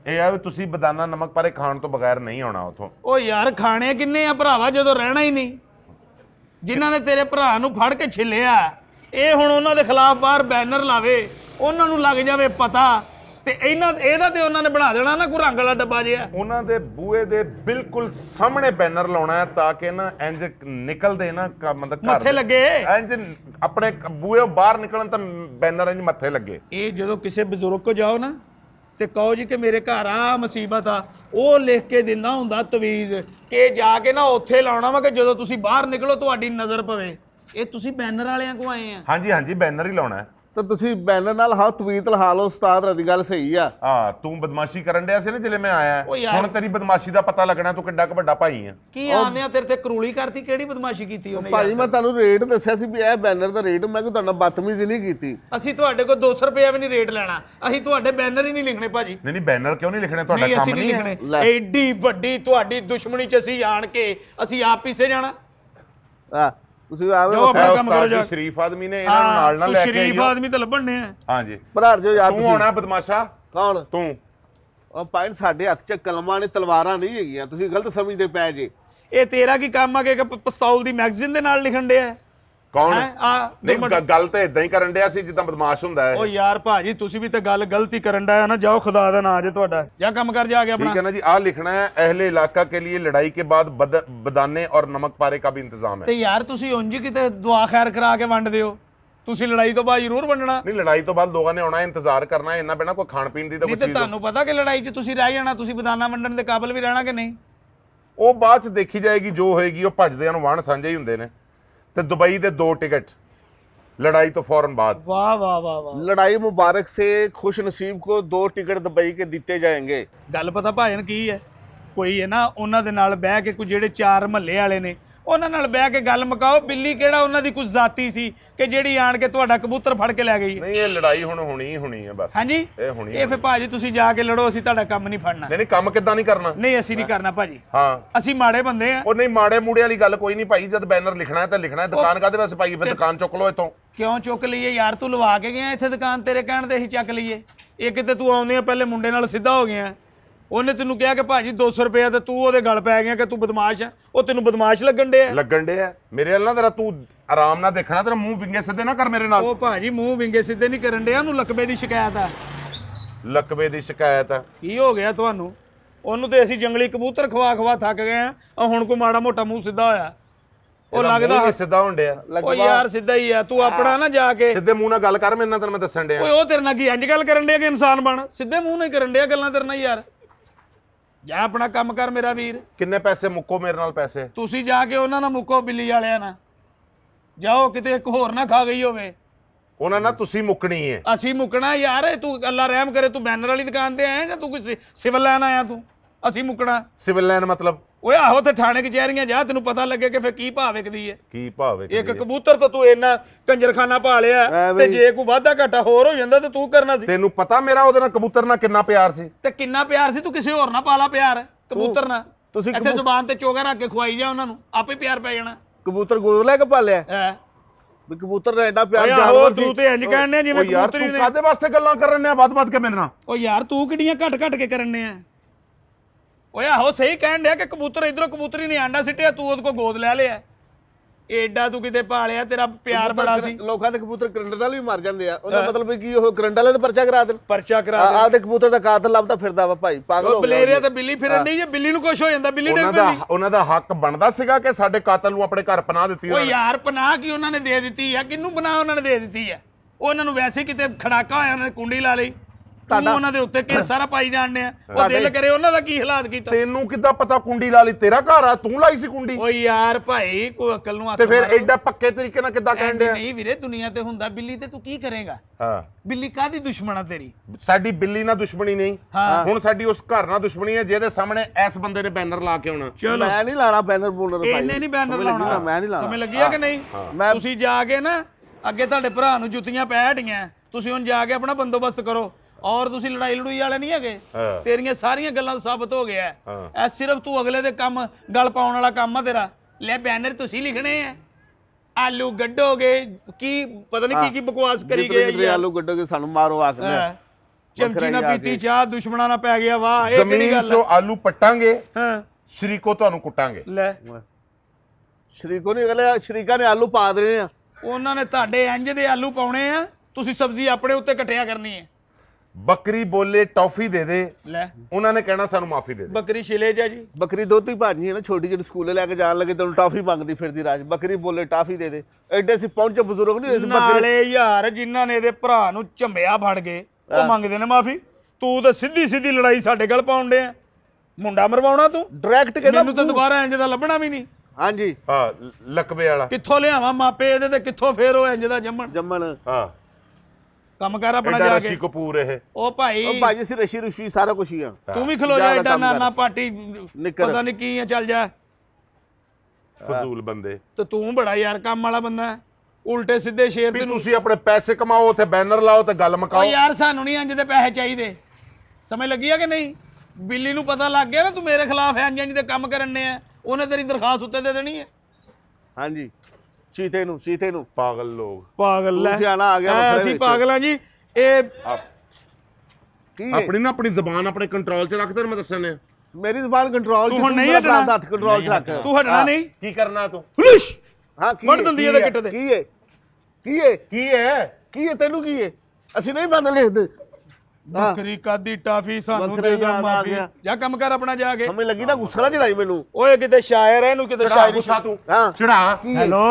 ਇਹ ਆ ਵੀ ਤੁਸੀਂ ਬਦਾਨਾ ਨਮਕ ਪਾਰੇ ਖਾਣ ਤੋਂ ਬਗੈਰ ਨਹੀਂ ਆਉਣਾ ਉਥੋਂ ਉਹ ਯਾਰ ਖਾਣੇ ਕਿੰਨੇ ਆ ਭਰਾਵਾ ਜਦੋਂ ਰਹਿਣਾ ਹੀ ਨਹੀਂ ਜਿਨ੍ਹਾਂ ਨੇ ਤੇਰੇ ਭਰਾ ਨੂੰ ਫੜ ਕੇ ਛਿੱਲਿਆ ਇਹ ਹੁਣ ਉਹਨਾਂ ਦੇ ਖਿਲਾਫ ਬਾਹਰ ਬੈਨਰ ਲਾਵੇ ਉਹਨਾਂ ਨੂੰ ਲੱਗ ਜਾਵੇ ਪਤਾ ਤੇ ਇਹਨਾਂ ਇਹਦਾ ਤੇ ਉਹਨਾਂ ਨੇ ਬਣਾ ਦੇਣਾ ਨਾ ਕੋ ਰੰਗ ਵਾਲਾ ਡੱਬਾ ਜਿਹਾ ਉਹਨਾਂ ਦੇ ਬੂਏ ਦੇ ਬਿਲਕੁਲ ਸਾਹਮਣੇ ਬੈਨਰ ਲਾਉਣਾ ਹੈ ਤਾਂ ਕਿ ਨਾ ਇੰਜ ਨਿਕਲਦੇ ਨਾ ਮਤਲਬ ਘਰ ਮੱਥੇ ਲੱਗੇ ਇੰਜ ਆਪਣੇ ਬੂਏ ਬਾਹਰ ਨਿਕਲਣ ਤਾਂ ਬੈਨਰ ਇੰਜ ਮੱਥੇ ਲੱਗੇ ਇਹ ਜਦੋਂ ਕਿਸੇ ਬਜ਼ੁਰਗ ਕੋ ਜਾਓ ਨਾ ਤੇ ਕਹੋ ਜੀ ਕਿ ਮੇਰੇ ਘਰ ਆ ਮੁਸੀਬਤ ਆ ਉਹ ਲਿਖ ਕੇ ਦਿੰਦਾ ਹੁੰਦਾ ਤਵੀਜ਼ ਕਿ ਜਾ ਕੇ ਨਾ ਉੱਥੇ ਲਾਉਣਾ ਵਾ ਕਿ ਜਦੋਂ ਤੁਸੀਂ ਬਾਹਰ ਨਿਕਲੋ ਤੁਹਾਡੀ ਨਜ਼ਰ ਪਵੇ ਇਹ ਤੁਸੀਂ ਬੈਨਰ ਵਾਲਿਆਂ ਕੋ ਆਏ ਆ ਹਾਂਜੀ ਹਾਂਜੀ ਬੈਨਰ ਹੀ ਲਾਉਣਾ ਹੈ ਤਾਂ ਤੁਸੀਂ ਬੈਨਰ ਨਾਲ ਹਾਂ ਤਵੀਤ ਲਹਾ ਲਓ ਉਸਤਾਦ ਰਦੀ ਗੱਲ ਸਹੀ ਆ ਹਾਂ ਤੂੰ ਬਦਮਾਸ਼ੀ ਕਰਨ ਡਿਆ ਸੀ ਨਾ ਜਿਲੇ ਮੈਂ ਆਇਆ ਹੁਣ ਤੇਰੀ ਬਦਮਾਸ਼ੀ ਦਾ ਪਤਾ ਲੱਗਣਾ ਤੂੰ ਕਿੱਡਾ ਕੁ ਵੱਡਾ ਭਾਈ ਆ ਕੀ ਆਨੇ ਆ ਤੇਰੇ ਤੇ ਕਰੂਲੀ ਕਰਤੀ ਕਿਹੜੀ ਬਦਮਾਸ਼ੀ ਕੀਤੀ ਉਹਨੇ ਭਾਈ ਮੈਂ ਤੁਹਾਨੂੰ ਰੇਟ ਦੱਸਿਆ ਸੀ ਵੀ ਇਹ ਬੈਨਰ ਦਾ ਰੇਟ ਮੈਂ ਕੋਈ ਤੁਹਾਡਾ ਬਤਮੀਜ਼ੀ ਨਹੀਂ ਕੀਤੀ ਅਸੀਂ ਤੁਹਾਡੇ ਕੋਲ 200 ਰੁਪਏ ਵੀ ਨਹੀਂ ਰੇਟ ਲੈਣਾ ਅਸੀਂ ਤੁਹਾਡੇ ਬੈਨਰ ਹੀ ਨਹੀਂ ਲਿਖਣੇ ਭਾਜੀ ਨਹੀਂ ਨਹੀਂ ਬੈਨਰ ਕਿਉਂ ਨਹੀਂ ਲਿਖਣੇ ਤੁਹਾਡਾ ਕੰਮ ਨਹੀਂ ਹੈ ਐਡੀ ਵੱਡੀ ਤੁਹਾਡੀ ਦੁਸ਼ਮਣੀ ਚ ਅਸੀਂ ਆਣ ਕੇ ਅਸੀਂ ਆਪ ਹੀ ਸੇ ਜਾਣਾ ਆ ਤੁਸੀਂ ਆਵੇ ਜੋ ਆਪਣਾ ਕੰਮ ਕਰੋ ਜੀ ਸ਼ਰੀਫ ਆਦਮੀ ਨੇ ਇਹਨਾਂ ਨਾਲ ਨਾਲ ਨਾ ਲੈ ਕੇ ਸ਼ਰੀਫ ਆਦਮੀ ਤਾਂ ਲੱਭਣ ਨੇ ਹਾਂਜੀ ਭਰਾਰ ਜੋ ਯਾਰ ਤੂੰ ਆਉਣਾ ਬਦਮਾਸ਼ਾ ਕੌਣ ਤੂੰ ਉਹ ਪਾਇਨ ਸਾਡੇ ਹੱਥ 'ਚ ਕਲਮਾਂ ਨੇ ਤਲਵਾਰਾਂ ਨਹੀਂ ਹੈਗੀਆਂ ਤੁਸੀਂ ਗਲਤ ਸਮਝਦੇ ਪਏ ਜੇ ਇਹ ਤੇਰਾ ਕੀ ਕੰਮ ਆ ਕਿ ਇੱਕ ਪਿਸਤੌਲ ਦੀ ਮੈਗਜ਼ੀਨ ਦੇ ਨਾਲ ਲਿਖਣ ਡਿਆ ਕੌਣ ਨਹੀਂ ਗੱਲ ਤਾਂ ਇਦਾਂ ਹੀ ਕਰਨ ਡਿਆ ਸੀ ਜਿੱਦਾਂ ਬਦਮਾਸ਼ ਹੁੰਦਾ ਹੈ ਉਹ ਯਾਰ ਭਾਜੀ ਤੁਸੀਂ ਵੀ ਤਾਂ ਗੱਲ ਗਲਤੀ ਕਰਨ ਡਿਆ ਨਾ ਜਾਓ ਖੁਦਾ ਦਾ ਨਾਂ ਜੇ ਤੁਹਾਡਾ ਜਾਂ ਕੰਮ ਕਰ ਜਾ ਕੇ ਆਪਣਾ ਠੀਕ ਹੈ ਨਾ ਜੀ ਆ ਲਿਖਣਾ ਹੈ ਅਹਲੇ ਇਲਾਕਾ ਕੇ ਲਈ ਲੜਾਈ ਕੇ ਬਾਅਦ ਬਦਾਨੇ ਔਰ ਨਮਕ ਪਾਰੇ ਕਾ ਵੀ ਇੰਤਜ਼ਾਮ ਹੈ ਤੇ ਯਾਰ ਤੁਸੀਂ ਉਂਝ ਕਿਤੇ ਦੁਆ ਖੈਰ ਕਰਾ ਕੇ ਵੰਡ ਦਿਓ ਤੁਸੀਂ ਲੜਾਈ ਤੋਂ ਬਾਅਦ ਜ਼ਰੂਰ ਵੰਡਣਾ ਨਹੀਂ ਲੜਾਈ ਤੋਂ ਬਾਅਦ ਲੋਕਾਂ ਨੇ ਆਉਣਾ ਇੰਤਜ਼ਾਰ ਕਰਨਾ ਇੰਨਾ ਬੈਣਾ ਕੋਈ ਖਾਣ ਪੀਣ ਦੀ ਤਾਂ ਕੋਈ ਨਹੀਂ ਤੇ ਤੁਹਾਨੂੰ ਪਤਾ ਕਿ ਲੜਾਈ 'ਚ ਤੁਸੀਂ ਰਹਿ ਜਾਣਾ ਤੁਸੀਂ ਬਦਾਨਾ ਵੰਡਣ ਦੇ ਕਾਬਿਲ ਵੀ ਰਹਿਣਾ ਕਿ ਨਹੀਂ ਉਹ ਬਾਅਦ 'ਚ ਦੇਖੀ ਜਾਏਗੀ ਜੋ ਹੋਏਗੀ ਉਹ ਭੱਜਦਿਆਂ ਨੂੰ ਵਣ ਸਾਂਝੇ ਹੀ ਹੁੰਦੇ ਨੇ ਤੇ ਦੁਬਈ ਦੇ ਦੋ ਟਿਕਟ लड़ाई तो फौरन बाद वाह वाह वाह वाह लड़ाई मुबारक से खुश नसीब को दो टिकट दुबई के दिते ਜਾਣਗੇ ਗੱਲ ਪਤਾ ਭਾਜਨ ਕੀ ਹੈ ਕੋਈ ਹੈ ਨਾ ਉਹਨਾਂ ਦੇ ਨਾਲ ਬਹਿ ਕੇ ਕੋਈ ਜਿਹੜੇ ਚਾਰ ਮਹੱਲੇ ਵਾਲੇ ਨੇ ਉਹਨਾਂ ਨਾਲ ਬਹਿ ਕੇ ਗੱਲ ਮੁਕਾਓ ਬਿੱਲੀ ਕਿਹੜਾ ਉਹਨਾਂ ਦੀ ਕੋਈ ਜ਼ਾਤੀ ਸੀ ਕਿ ਜਿਹੜੀ ਆਣ ਕੇ ਤੁਹਾਡਾ ਕਬੂਤਰ ਫੜ ਕੇ ਲੈ ਗਈ ਨਹੀਂ ਇਹ ਲੜਾਈ ਹੁਣ ਹੋਣੀ ਹੋਣੀ ਹੈ ਬਸ ਹਾਂਜੀ ਇਹ ਹੋਣੀ ਇਹ ਫੇ ਭਾਜੀ ਤੁਸੀਂ ਜਾ ਕੇ ਲੜੋ ਅਸੀਂ ਤੁਹਾਡਾ ਕੰਮ ਨਹੀਂ ਫੜਨਾ ਨਹੀਂ ਨਹੀਂ ਕੰਮ ਕਿੱਦਾਂ ਨਹੀਂ ਕਰਨਾ ਨਹੀਂ ਅਸੀਂ ਨਹੀਂ ਕਰਨਾ ਭਾਜੀ ਹਾਂ ਅਸੀਂ ਮਾੜੇ ਬੰਦੇ ਆ ਉਹ ਨਹੀਂ ਮਾੜੇ ਮੂੜੇ ਵਾਲੀ ਗੱਲ ਕੋਈ ਨਹੀਂ ਭਾਈ ਜਦ ਬੈਨਰ ਲਿਖਣਾ ਹੈ ਤਾਂ ਲਿਖਣਾ ਹੈ ਦੁਕਾਨ ਕਾਦੇ ਵਾਸਤੇ ਪਾਈ ਫੇ ਦੁਕਾਨ ਚੁੱਕ ਲਓ ਇਤੋਂ ਕਿਉਂ ਚੁੱਕ ਲਈਏ ਯਾਰ ਤੂੰ ਲਵਾ ਕੇ ਗਿਆ ਇੱਥੇ ਦੁਕਾਨ ਤੇਰੇ ਕਹਿਣ ਤੇ ਅਸੀਂ ਚੱਕ ਲਈਏ ਇਹ ਕਿਤੇ ਤੂੰ ਆਉਂਦੇ ਆ ਪਹਿਲੇ ਮੁੰਡੇ ਨਾਲ ਸਿੱਧਾ ਹੋ ਗਿਆ ਉਹਨੇ ਤੈਨੂੰ ਕਿਹਾ ਕਿ ਭਾਜੀ 200 ਰੁਪਏ ਤੇ ਤੂੰ ਉਹਦੇ ਗਲ ਪੈ ਗਿਆ ਕਿ ਤੂੰ ਬਦਮਾਸ਼ ਹੈ ਉਹ ਤੈਨੂੰ ਬਦਮਾਸ਼ ਲੱਗਣ ਡਿਆ ਲੱਗਣ ਡਿਆ ਮੇਰੇ ਨਾਲ ਨਾ ਤੇਰਾ ਤੂੰ ਆਰਾਮ ਨਾਲ ਦੇਖਣਾ ਤੇਰਾ ਮੂੰਹ ਵਿੰਗੇ ਸਿੱਧੇ ਨਾ ਕਰ ਮੇਰੇ ਨਾਲ ਉਹ ਭਾਜੀ ਮੂੰਹ ਵਿੰਗੇ ਸਿੱਧੇ ਨਹੀਂ ਕਰਨ ਡਿਆ ਉਹਨੂੰ ਲਕਬੇ ਦੀ ਸ਼ਿਕਾਇਤ ਆ ਲਕਬੇ ਦੀ ਸ਼ਿਕਾਇਤ ਆ ਕੀ ਹੋ ਗਿਆ ਤੁਹਾਨੂੰ ਉਹਨੂੰ ਤੇ ਅਸੀਂ ਜੰਗਲੀ ਕਬੂਤਰ ਖਵਾ ਖਵਾ ਥੱਕ ਗਏ ਆ ਹੁਣ ਕੋ ਮਾੜਾ ਮੋਟਾ ਮੂੰਹ ਸਿੱਧਾ ਹੋਇਆ ਉਹ ਲੱਗਦਾ ਸਿੱਧਾ ਹੁੰਡਿਆ ਲੱਗਦਾ ਉਹ ਯਾਰ ਸਿੱਧਾ ਹੀ ਆ ਤੂੰ ਆਪਣਾ ਨਾ ਜਾ ਕੇ ਸਿੱਧੇ ਮੂੰਹ ਨਾਲ ਗੱਲ ਕਰ ਮੇਰੇ ਨਾਲ ਤੈਨੂੰ ਮੈਂ ਦੱਸਣ ਡਿਆ ਓਏ ਉਹ ਤੇਰੇ ਨਾਲ ਕੀ ਇੰਜ ਗੱਲ ਕਰਨ ਡਿਆ ਕਿ ਇਨਸਾਨ ਬਣ ਸਿੱਧੇ ਮੂੰਹ ਨਾਲ ਹੀ ਕਰਨ ਡਿਆ ਗੱਲਾਂ ਤੇਰੇ ਨਾਲ ਯਾਰ ਜਾ ਆਪਣਾ ਕੰਮ ਕਰ ਮੇਰਾ ਵੀਰ ਕਿੰਨੇ ਪੈਸੇ ਮੁੱਕੋ ਮੇਰੇ ਨਾਲ ਪੈਸੇ ਤੁਸੀਂ ਜਾ ਕੇ ਉਹਨਾਂ ਨਾਲ ਮੁੱਕੋ ਬਿੱਲੀ ਵਾਲਿਆਂ ਨਾਲ ਜਾਓ ਕਿਤੇ ਇੱਕ ਹੋਰ ਨਾ ਖਾ ਗਈ ਹੋਵੇ ਉਹਨਾਂ ਨਾਲ ਤੁਸੀਂ ਮੁੱਕਣੀ ਏ ਅਸੀਂ ਮੁੱਕਣਾ ਯਾਰ ਤੂੰ ਅੱਲਾ ਰਹਿਮ ਕਰੇ ਤੂੰ ਬੈਨਰ ਵਾਲੀ ਦੁਕਾਨ ਤੇ ਆਇਆ ਜਾਂ ਤੂੰ ਕੋਈ ਸਿਵਲ ਲਾਈਨ ਆਇਆ ਤੂੰ ਅਸੀਂ ਮੁੱਕਣਾ ਸਿਵਲ ਲਾਈਨ ਮਤਲਬ ਓਏ ਆਹੋ ਤੇ ਥਾਣੇ ਕਚਹਿਰੀਆਂ ਜਾ ਤੈਨੂੰ ਪਤਾ ਲੱਗੇ ਕਿ ਫੇ ਕੀ ਭਾਅ ਵਿਕਦੀ ਹੈ ਕੀ ਭਾਅ ਵਿਕਦੀ ਇੱਕ ਕਬੂਤਰ ਤਾਂ ਤੂੰ ਇੰਨਾ ਕੰਜਰਖਾਨਾ ਪਾ ਲਿਆ ਤੇ ਜੇ ਕੋਈ ਵਾਧਾ ਘਾਟਾ ਹੋਰ ਹੋ ਜਾਂਦਾ ਤੇ ਤੂੰ ਕਰਨਾ ਸੀ ਤੈਨੂੰ ਪਤਾ ਮੇਰਾ ਉਹਦੇ ਨਾਲ ਕਬੂਤਰ ਨਾਲ ਕਿੰਨਾ ਪਿਆਰ ਸੀ ਤੇ ਕਿੰਨਾ ਪਿਆਰ ਸੀ ਤੂੰ ਕਿਸੇ ਹੋਰ ਨਾਲ ਪਾਲਾ ਪਿਆਰ ਕਬੂਤਰ ਨਾਲ ਤੁਸੀਂ ਇੱਥੇ ਜ਼ੁਬਾਨ ਤੇ ਚੋਗਾ ਰੱਖ ਕੇ ਖਵਾਈ ਜਾ ਉਹਨਾਂ ਨੂੰ ਆਪੇ ਪਿਆਰ ਪੈ ਜਾਣਾ ਕਬੂਤਰ ਗੋਦ ਲੈ ਕੇ ਪਾਲਿਆ ਹੈ ਵੀ ਕਬੂਤਰ ਨਾਲ ਐਡਾ ਪਿਆਰ ਜਾਨਵਰ ਸੀ ਤੂੰ ਤੇ ਇੰਜ ਕਹਿੰਨੇ ਜਿਵੇਂ ਕਬੂਤਰ ਹੀ ਨੇ ਯਾਰ ਤੂੰ ਕਾਦੇ ਵਾਸਤੇ ਗੱਲਾਂ ਕਰਨ ਨੇ ਵੱਧ ਵੱਧ ਕੇ ਮੇਰੇ ਨਾਲ ਓ ਯਾਰ ਤੂੰ ਕਿੱਡੀਆਂ ਘਟ ਘਟ ਕੇ ਨੇ ਆ ਓਏ ਆਹੋ ਸਹੀ ਕਹਿਣ ਰਿਹਾ ਕਿ ਕਬੂਤਰ ਇਧਰੋਂ ਕਬੂਤਰੀ ਨੇ ਆਂਡਾ ਸਿੱਟਿਆ ਤੂੰ ਉਹਦੇ ਕੋ ਗੋਦ ਲੈ ਲਿਆ ਏਡਾ ਤੂੰ ਕਿਤੇ ਲਿਆ ਤੇਰਾ ਪਿਆਰ ਬੜਾ ਸੀ ਲੋਕਾਂ ਦੇ ਕਬੂਤਰ ਕਰੰਟ ਨਾਲ ਵੀ ਮਰ ਜਾਂਦੇ ਆ ਉਹਦਾ ਮਤਲਬ ਕੀ ਉਹ ਕਰੰਟ ਵਾਲੇ ਦਾ ਪਰਚਾ ਕਰਾ ਦੇਣ ਪਰਚਾ ਕਰਾ ਦੇ ਆਹ ਦੇ ਕਬੂਤਰ ਦਾ ਕਾਤਲ ਲੱਭਦਾ ਫਿਰਦਾ ਵਾ ਭਾਈ ਪਾਗਲ ਹੋ ਗਿਆ ਬਲੇਰੀਆ ਤੇ ਬਿੱਲੀ ਫਿਰਨ ਨਹੀਂ ਜੇ ਬਿੱਲੀ ਨੂੰ ਕੁਝ ਹੋ ਜਾਂਦਾ ਬਿੱਲੀ ਉਹਨਾਂ ਦਾ ਉਹਨਾਂ ਦਾ ਹੱਕ ਬਣਦਾ ਸੀਗਾ ਕਿ ਸਾਡੇ ਕਾਤਲ ਨੂੰ ਆਪਣੇ ਘਰ ਪਨਾਹ ਦਿੱਤੀ ਉਹ ਯਾਰ ਪਨਾਹ ਕੀ ਉਹਨਾਂ ਨੇ ਦੇ ਦਿੱਤੀ ਆ ਕਿੰਨੂੰ ਬਣਾ ਉਹਨਾਂ ਨੇ ਦੇ ਦਿੱਤੀ ਆ ਉਹਨਾਂ ਨੂੰ ਵੈਸੇ ਕਿਤੇ ਖੜਾਕਾ ਹੋਇਆ ਉਹਨਾਂ ਨੇ ਕੁੰਡੀ ਲਾ ਲਈ ਤੂੰ ਉਹਨਾਂ ਦੇ ਉੱਤੇ ਕੇਸ ਸਾਰਾ ਪਾਈ ਜਾਣਦੇ ਆ ਉਹ ਦਿਲ ਕਰੇ ਉਹਨਾਂ ਦਾ ਕੀ ਹਾਲਾਤ ਕੀਤਾ ਤੈਨੂੰ ਕਿੱਦਾਂ ਪਤਾ ਕੁੰਡੀ ਲਾ ਲਈ ਤੇਰਾ ਘਰ ਆ ਤੂੰ ਲਾਈ ਸੀ ਕੁੰਡੀ ਓ ਯਾਰ ਭਾਈ ਕੋਈ ਅਕਲ ਨੂੰ ਹੱਥ ਤੇ ਫਿਰ ਐਡਾ ਪੱਕੇ ਤਰੀਕੇ ਨਾਲ ਕਿੱਦਾਂ ਕਹਿਣ ਡਿਆ ਨਹੀਂ ਵੀਰੇ ਦੁਨੀਆ ਤੇ ਹੁੰਦਾ ਬਿੱਲੀ ਤੇ ਤੂੰ ਕੀ ਕਰੇਗਾ ਹਾਂ ਬਿੱਲੀ ਕਾਦੀ ਦੁਸ਼ਮਣਾ ਤੇਰੀ ਸਾਡੀ ਬਿੱਲੀ ਨਾਲ ਦੁਸ਼ਮਣੀ ਨਹੀਂ ਹਾਂ। ਹੁਣ ਸਾਡੀ ਉਸ ਘਰ ਨਾਲ ਦੁਸ਼ਮਣੀ ਹੈ ਜਿਹਦੇ ਸਾਹਮਣੇ ਇਸ ਬੰਦੇ ਨੇ ਬੈਨਰ ਲਾ ਕੇ ਆਉਣਾ ਮੈਂ ਨਹੀਂ ਲਾਣਾ ਬੈਨਰ ਬੋਲਰ ਭਾਈ ਇਹਨੇ ਨਹੀਂ ਬੈਨਰ ਲਾਉਣਾ ਮੈਂ ਨਹੀਂ ਲਾਣਾ ਲੱਗੀ ਆ ਕਿ ਨਹੀਂ ਤੁਸੀਂ ਜਾ ਕੇ ਨਾ ਅੱਗੇ ਤੁਹਾਡੇ ਭਰਾ ਨੂੰ ਜੁੱਤੀਆਂ ਪੈ ਤੁਸੀਂ ਹੁਣ ਜਾ ਕੇ ਆਪਣਾ ਬੰਦੋਬਸਤ ਕਰੋ ਔਰ ਤੁਸੀਂ ਲੜਾਈ ਲੜੂਈ ਵਾਲੇ ਨਹੀਂ ਹੈਗੇ ਤੇਰੀਆਂ ਸਾਰੀਆਂ ਗੱਲਾਂ ਸਾਬਤ ਹੋ ਗਿਆ ਐ ਸਿਰਫ ਤੂੰ ਅਗਲੇ ਦੇ ਕੰਮ ਗੱਲ ਪਾਉਣ ਵਾਲਾ ਕੰਮ ਆ ਤੇਰਾ ਲੈ ਬੈਨਰ ਤੁਸੀਂ ਲਿਖਣੇ ਆ ਆਲੂ ਗੱਡੋਗੇ ਕੀ ਪਤਾ ਨਹੀਂ ਕੀ ਕੀ ਬਕਵਾਸ ਕਰੀ ਗਏ ਯਾਰ ਆਲੂ ਗੱਡੋਗੇ ਸਾਨੂੰ ਮਾਰੋ ਆਖਦੇ ਚਮਚੀ ਨਾ ਪੀਤੀ ਚਾਹ ਦੁਸ਼ਮਣਾ ਨਾ ਪੈ ਗਿਆ ਵਾਹ ਇਹ ਕਿਹੜੀ ਗੱਲ ਹੈ ਜ਼ਮੀਨ ਆਲੂ ਪਟਾਂਗੇ ਹਾਂ ਸ਼੍ਰੀ ਕੋ ਤੁਹਾਨੂੰ ਕੁੱਟਾਂਗੇ ਲੈ ਸ਼੍ਰੀ ਕੋ ਨਹੀਂ ਗਲੇ ਸ਼੍ਰੀਕਾ ਨੇ ਆਲੂ ਪਾ ਦੇਣੇ ਆ ਉਹਨਾਂ ਨੇ ਤੁਹਾਡੇ ਇੰਜ ਦੇ ਆਲੂ ਪਾਉਣੇ ਆ ਤੁਸੀਂ ਸਬਜ਼ੀ ਆਪਣੇ ਉੱਤੇ ਕਟਿਆ ਕਰਨੀ ਹੈ ਬੱਕਰੀ ਬੋਲੇ ਟੌਫੀ ਦੇ ਦੇ ਲੈ ਉਹਨਾਂ ਨੇ ਕਹਿਣਾ ਸਾਨੂੰ ਮਾਫੀ ਦੇ ਦੇ ਬੱਕਰੀ ਛਿਲੇ ਜਾ ਜੀ ਬੱਕਰੀ ਦੋਤੀ ਭਾਜੀ ਹੈ ਨਾ ਛੋਟੀ ਜਿਹੀ ਸਕੂਲੇ ਲੈ ਕੇ ਜਾਣ ਲੱਗੇ ਤੈਨੂੰ ਟੌਫੀ ਮੰਗਦੀ ਫਿਰਦੀ ਰਾਜ ਬੱਕਰੀ ਬੋਲੇ ਟਾਫੀ ਦੇ ਦੇ ਐਡੇ ਸੀ ਪਹੁੰਚੇ ਬਜ਼ੁਰਗ ਨਹੀਂ ਇਸ ਬੱਕਰੀ ਨਾਲੇ ਯਾਰ ਜਿਨ੍ਹਾਂ ਨੇ ਇਹਦੇ ਭਰਾ ਨੂੰ ਝੰਬਿਆ ਫੜ ਗਏ ਉਹ ਮੰਗਦੇ ਨੇ ਮਾਫੀ ਤੂੰ ਤਾਂ ਸਿੱਧੀ ਸਿੱਧੀ ਲੜਾਈ ਸਾਡੇ ਗਲ ਪਾਉਣ ਆ ਮੁੰਡਾ ਮਰਵਾਉਣਾ ਤੂੰ ਡਾਇਰੈਕਟ ਕਹਿੰਦਾ ਮੈਨੂੰ ਤਾਂ ਦੁਬਾਰਾ ਇੰਜ ਦਾ ਲੱਭਣਾ ਵੀ ਨਹੀਂ ਹਾਂਜੀ ਹਾਂ ਲਕਬੇ ਵਾਲਾ ਕਿੱਥੋਂ ਲਿਆਵਾਂ ਮਾਪੇ ਇਹਦੇ ਤੇ ਕਿੱਥੋਂ ਫੇਰ ਉਹ ਇੰਜ ਦਾ ਜੰਮਣ ਜੰਮਣ ਹਾਂ ਕੰਮ ਕਰ ਆਪਣਾ ਜਾ ਕੇ ਰਸ਼ੀ ਕਪੂਰ ਇਹ ਉਹ ਭਾਈ ਭਾਜੀ ਅਸੀਂ ਰਸ਼ੀ ਰੁਸ਼ੀ ਸਾਰਾ ਕੁਝ ਹੀ ਆ ਤੂੰ ਵੀ ਖਲੋ ਜਾ ਏਡਾ ਨਾਨਾ ਪਾਰਟੀ ਪਤਾ ਨਹੀਂ ਕੀ ਆ ਚੱਲ ਜਾ ਫਜ਼ੂਲ ਬੰਦੇ ਤੇ ਤੂੰ ਬੜਾ ਯਾਰ ਕੰਮ ਵਾਲਾ ਬੰਦਾ ਹੈ ਉਲਟੇ ਸਿੱਧੇ ਸ਼ੇਰ ਤੇ ਤੁਸੀਂ ਆਪਣੇ ਪੈਸੇ ਕਮਾਓ ਉੱਥੇ ਬੈਨਰ ਲਾਓ ਤੇ ਗੱਲ ਮਕਾਓ ਓ ਯਾਰ ਸਾਨੂੰ ਨਹੀਂ ਇੰਜ ਦੇ ਪੈਸੇ ਚਾਹੀਦੇ ਸਮਝ ਲੱਗੀ ਆ ਕਿ ਨਹੀਂ ਬਿੱਲੀ ਨੂੰ ਪਤਾ ਲੱਗ ਗਿਆ ਨਾ ਤੂੰ ਮੇਰੇ ਖਿਲਾਫ ਹੈ ਇੰਜ ਇੰਜ ਦੇ ਕੰਮ ਕਰਨਨੇ ਆ ਉਹਨੇ ਤੇਰੀ ਦਰਖਾਸਤ ਉੱਤੇ ਦੇ ਦੇਣੀ ਹੈ ਹਾਂਜੀ ਚੀਤੇ ਨੂੰ ਚੀਤੇ ਨੂੰ ਪਾਗਲ ਲੋਕ ਪਾਗਲ ਲੈ ਸਿਆਣਾ ਆ ਗਿਆ ਅਸੀਂ ਪਾਗਲ ਆ ਜੀ ਇਹ ਕੀ ਆਪਣੀ ਨਾ ਆਪਣੀ ਜ਼ਬਾਨ ਆਪਣੇ ਕੰਟਰੋਲ 'ਚ ਰੱਖ ਤੇ ਮੈਂ ਦੱਸਣ ਨੇ ਮੇਰੀ ਜ਼ਬਾਨ ਕੰਟਰੋਲ 'ਚ ਤੂੰ ਹੁਣ ਨਹੀਂ ਹਟਣਾ ਹੱਥ ਕੰਟਰੋਲ 'ਚ ਰੱਖ ਤੂੰ ਹਟਣਾ ਨਹੀਂ ਕੀ ਕਰਨਾ ਤੂੰ ਪੁਲਿਸ਼ ਹਾਂ ਕੀ ਵੱਢ ਦਿੰਦੀ ਇਹਦੇ ਕਿੱਟ ਦੇ ਕੀ ਏ ਕੀ ਏ ਕੀ ਏ ਕੀ ਏ ਤੈਨੂੰ ਕੀ ਏ ਅਸੀਂ ਨਹੀਂ ਬੰਦ ਲਿਖਦੇ ਬੱਕਰੀ ਕਾਦੀ ਟਾਫੀ ਸਾਨੂੰ ਦੇ ਦਾ ਮਾਫੀ ਜਾ ਕੰਮ ਕਰ ਆਪਣਾ ਜਾ ਕੇ ਸਮਝ ਲੱਗੀ ਨਾ ਗੁੱਸਾ ਨਾ ਚੜਾਈ ਮੈਨੂੰ ਓਏ ਕਿਤੇ ਸ਼ਾਇਰ ਐ ਇਹਨੂੰ ਕਿਤੇ ਸ਼ਾਇਰੀ ਗੁੱਸਾ ਤੂੰ ਹਾਂ ਚੜਾ ਹੈਲੋ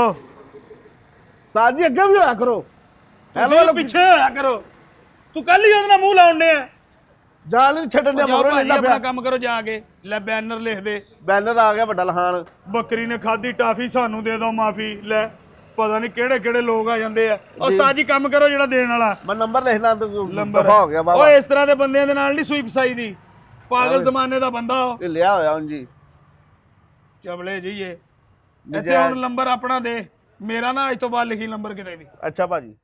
ਸਾਜੀ ਅੱਗੇ ਵੀ ਹੋਇਆ ਕਰੋ ਹੈਲੋ ਪਿੱਛੇ ਹੋਇਆ ਕਰੋ ਤੂੰ ਕੱਲ ਹੀ ਉਹਦੇ ਨਾਲ ਮੂੰਹ ਲਾਉਣੇ ਆ ਜਾਲ ਨਹੀਂ ਛੱਡਣ ਦੇ ਮੋਰੇ ਨਹੀਂ ਆਪਣਾ ਕੰਮ ਕਰੋ ਜਾ ਕੇ ਲੈ ਬੈਨਰ ਲਿਖ ਦੇ ਬੈਨਰ ਆ ਗਿਆ ਵੱਡਾ ਲਹਾਨ ਬੱਕਰੀ ਨੇ ਖਾਦੀ ਟਾਫੀ ਸਾਨੂੰ ਦੇ ਦੋ ਮਾਫੀ ਲੈ ਪਤਾ ਨਹੀਂ ਕਿਹੜੇ ਕਿਹੜੇ ਲੋਕ ਆ ਜਾਂਦੇ ਆ ਉਸਤਾਦ ਜੀ ਕੰਮ ਕਰੋ ਜਿਹੜਾ ਦੇਣ ਵਾਲਾ ਮੈਂ ਨੰਬਰ ਲਿਖ ਲਾਂ ਨੰਬਰ ਹੋ ਗਿਆ ਬਾਬਾ ਓਏ ਇਸ ਤਰ੍ਹਾਂ ਦੇ ਬੰਦਿਆਂ ਦੇ ਨਾਲ ਨਹੀਂ ਸੂਈ ਫਸਾਈ ਦੀ ਪਾਗਲ ਜ਼ਮਾਨੇ ਦਾ ਬੰਦਾ ਉਹ ਇਹ ਲਿਆ ਹੋਇਆ ਹੁਣ ਜੀ ਚਬਲੇ ਜੀਏ ਇੱਥੇ ਹੁਣ ਨੰਬਰ ਆਪਣਾ ਦੇ ਮੇਰਾ ਨਾ ਅੱਜ ਤੋਂ ਬਾਅਦ ਲਿਖੀ ਨੰਬਰ ਕਿਤੇ ਵੀ ਅੱਛਾ ਭਾਜੀ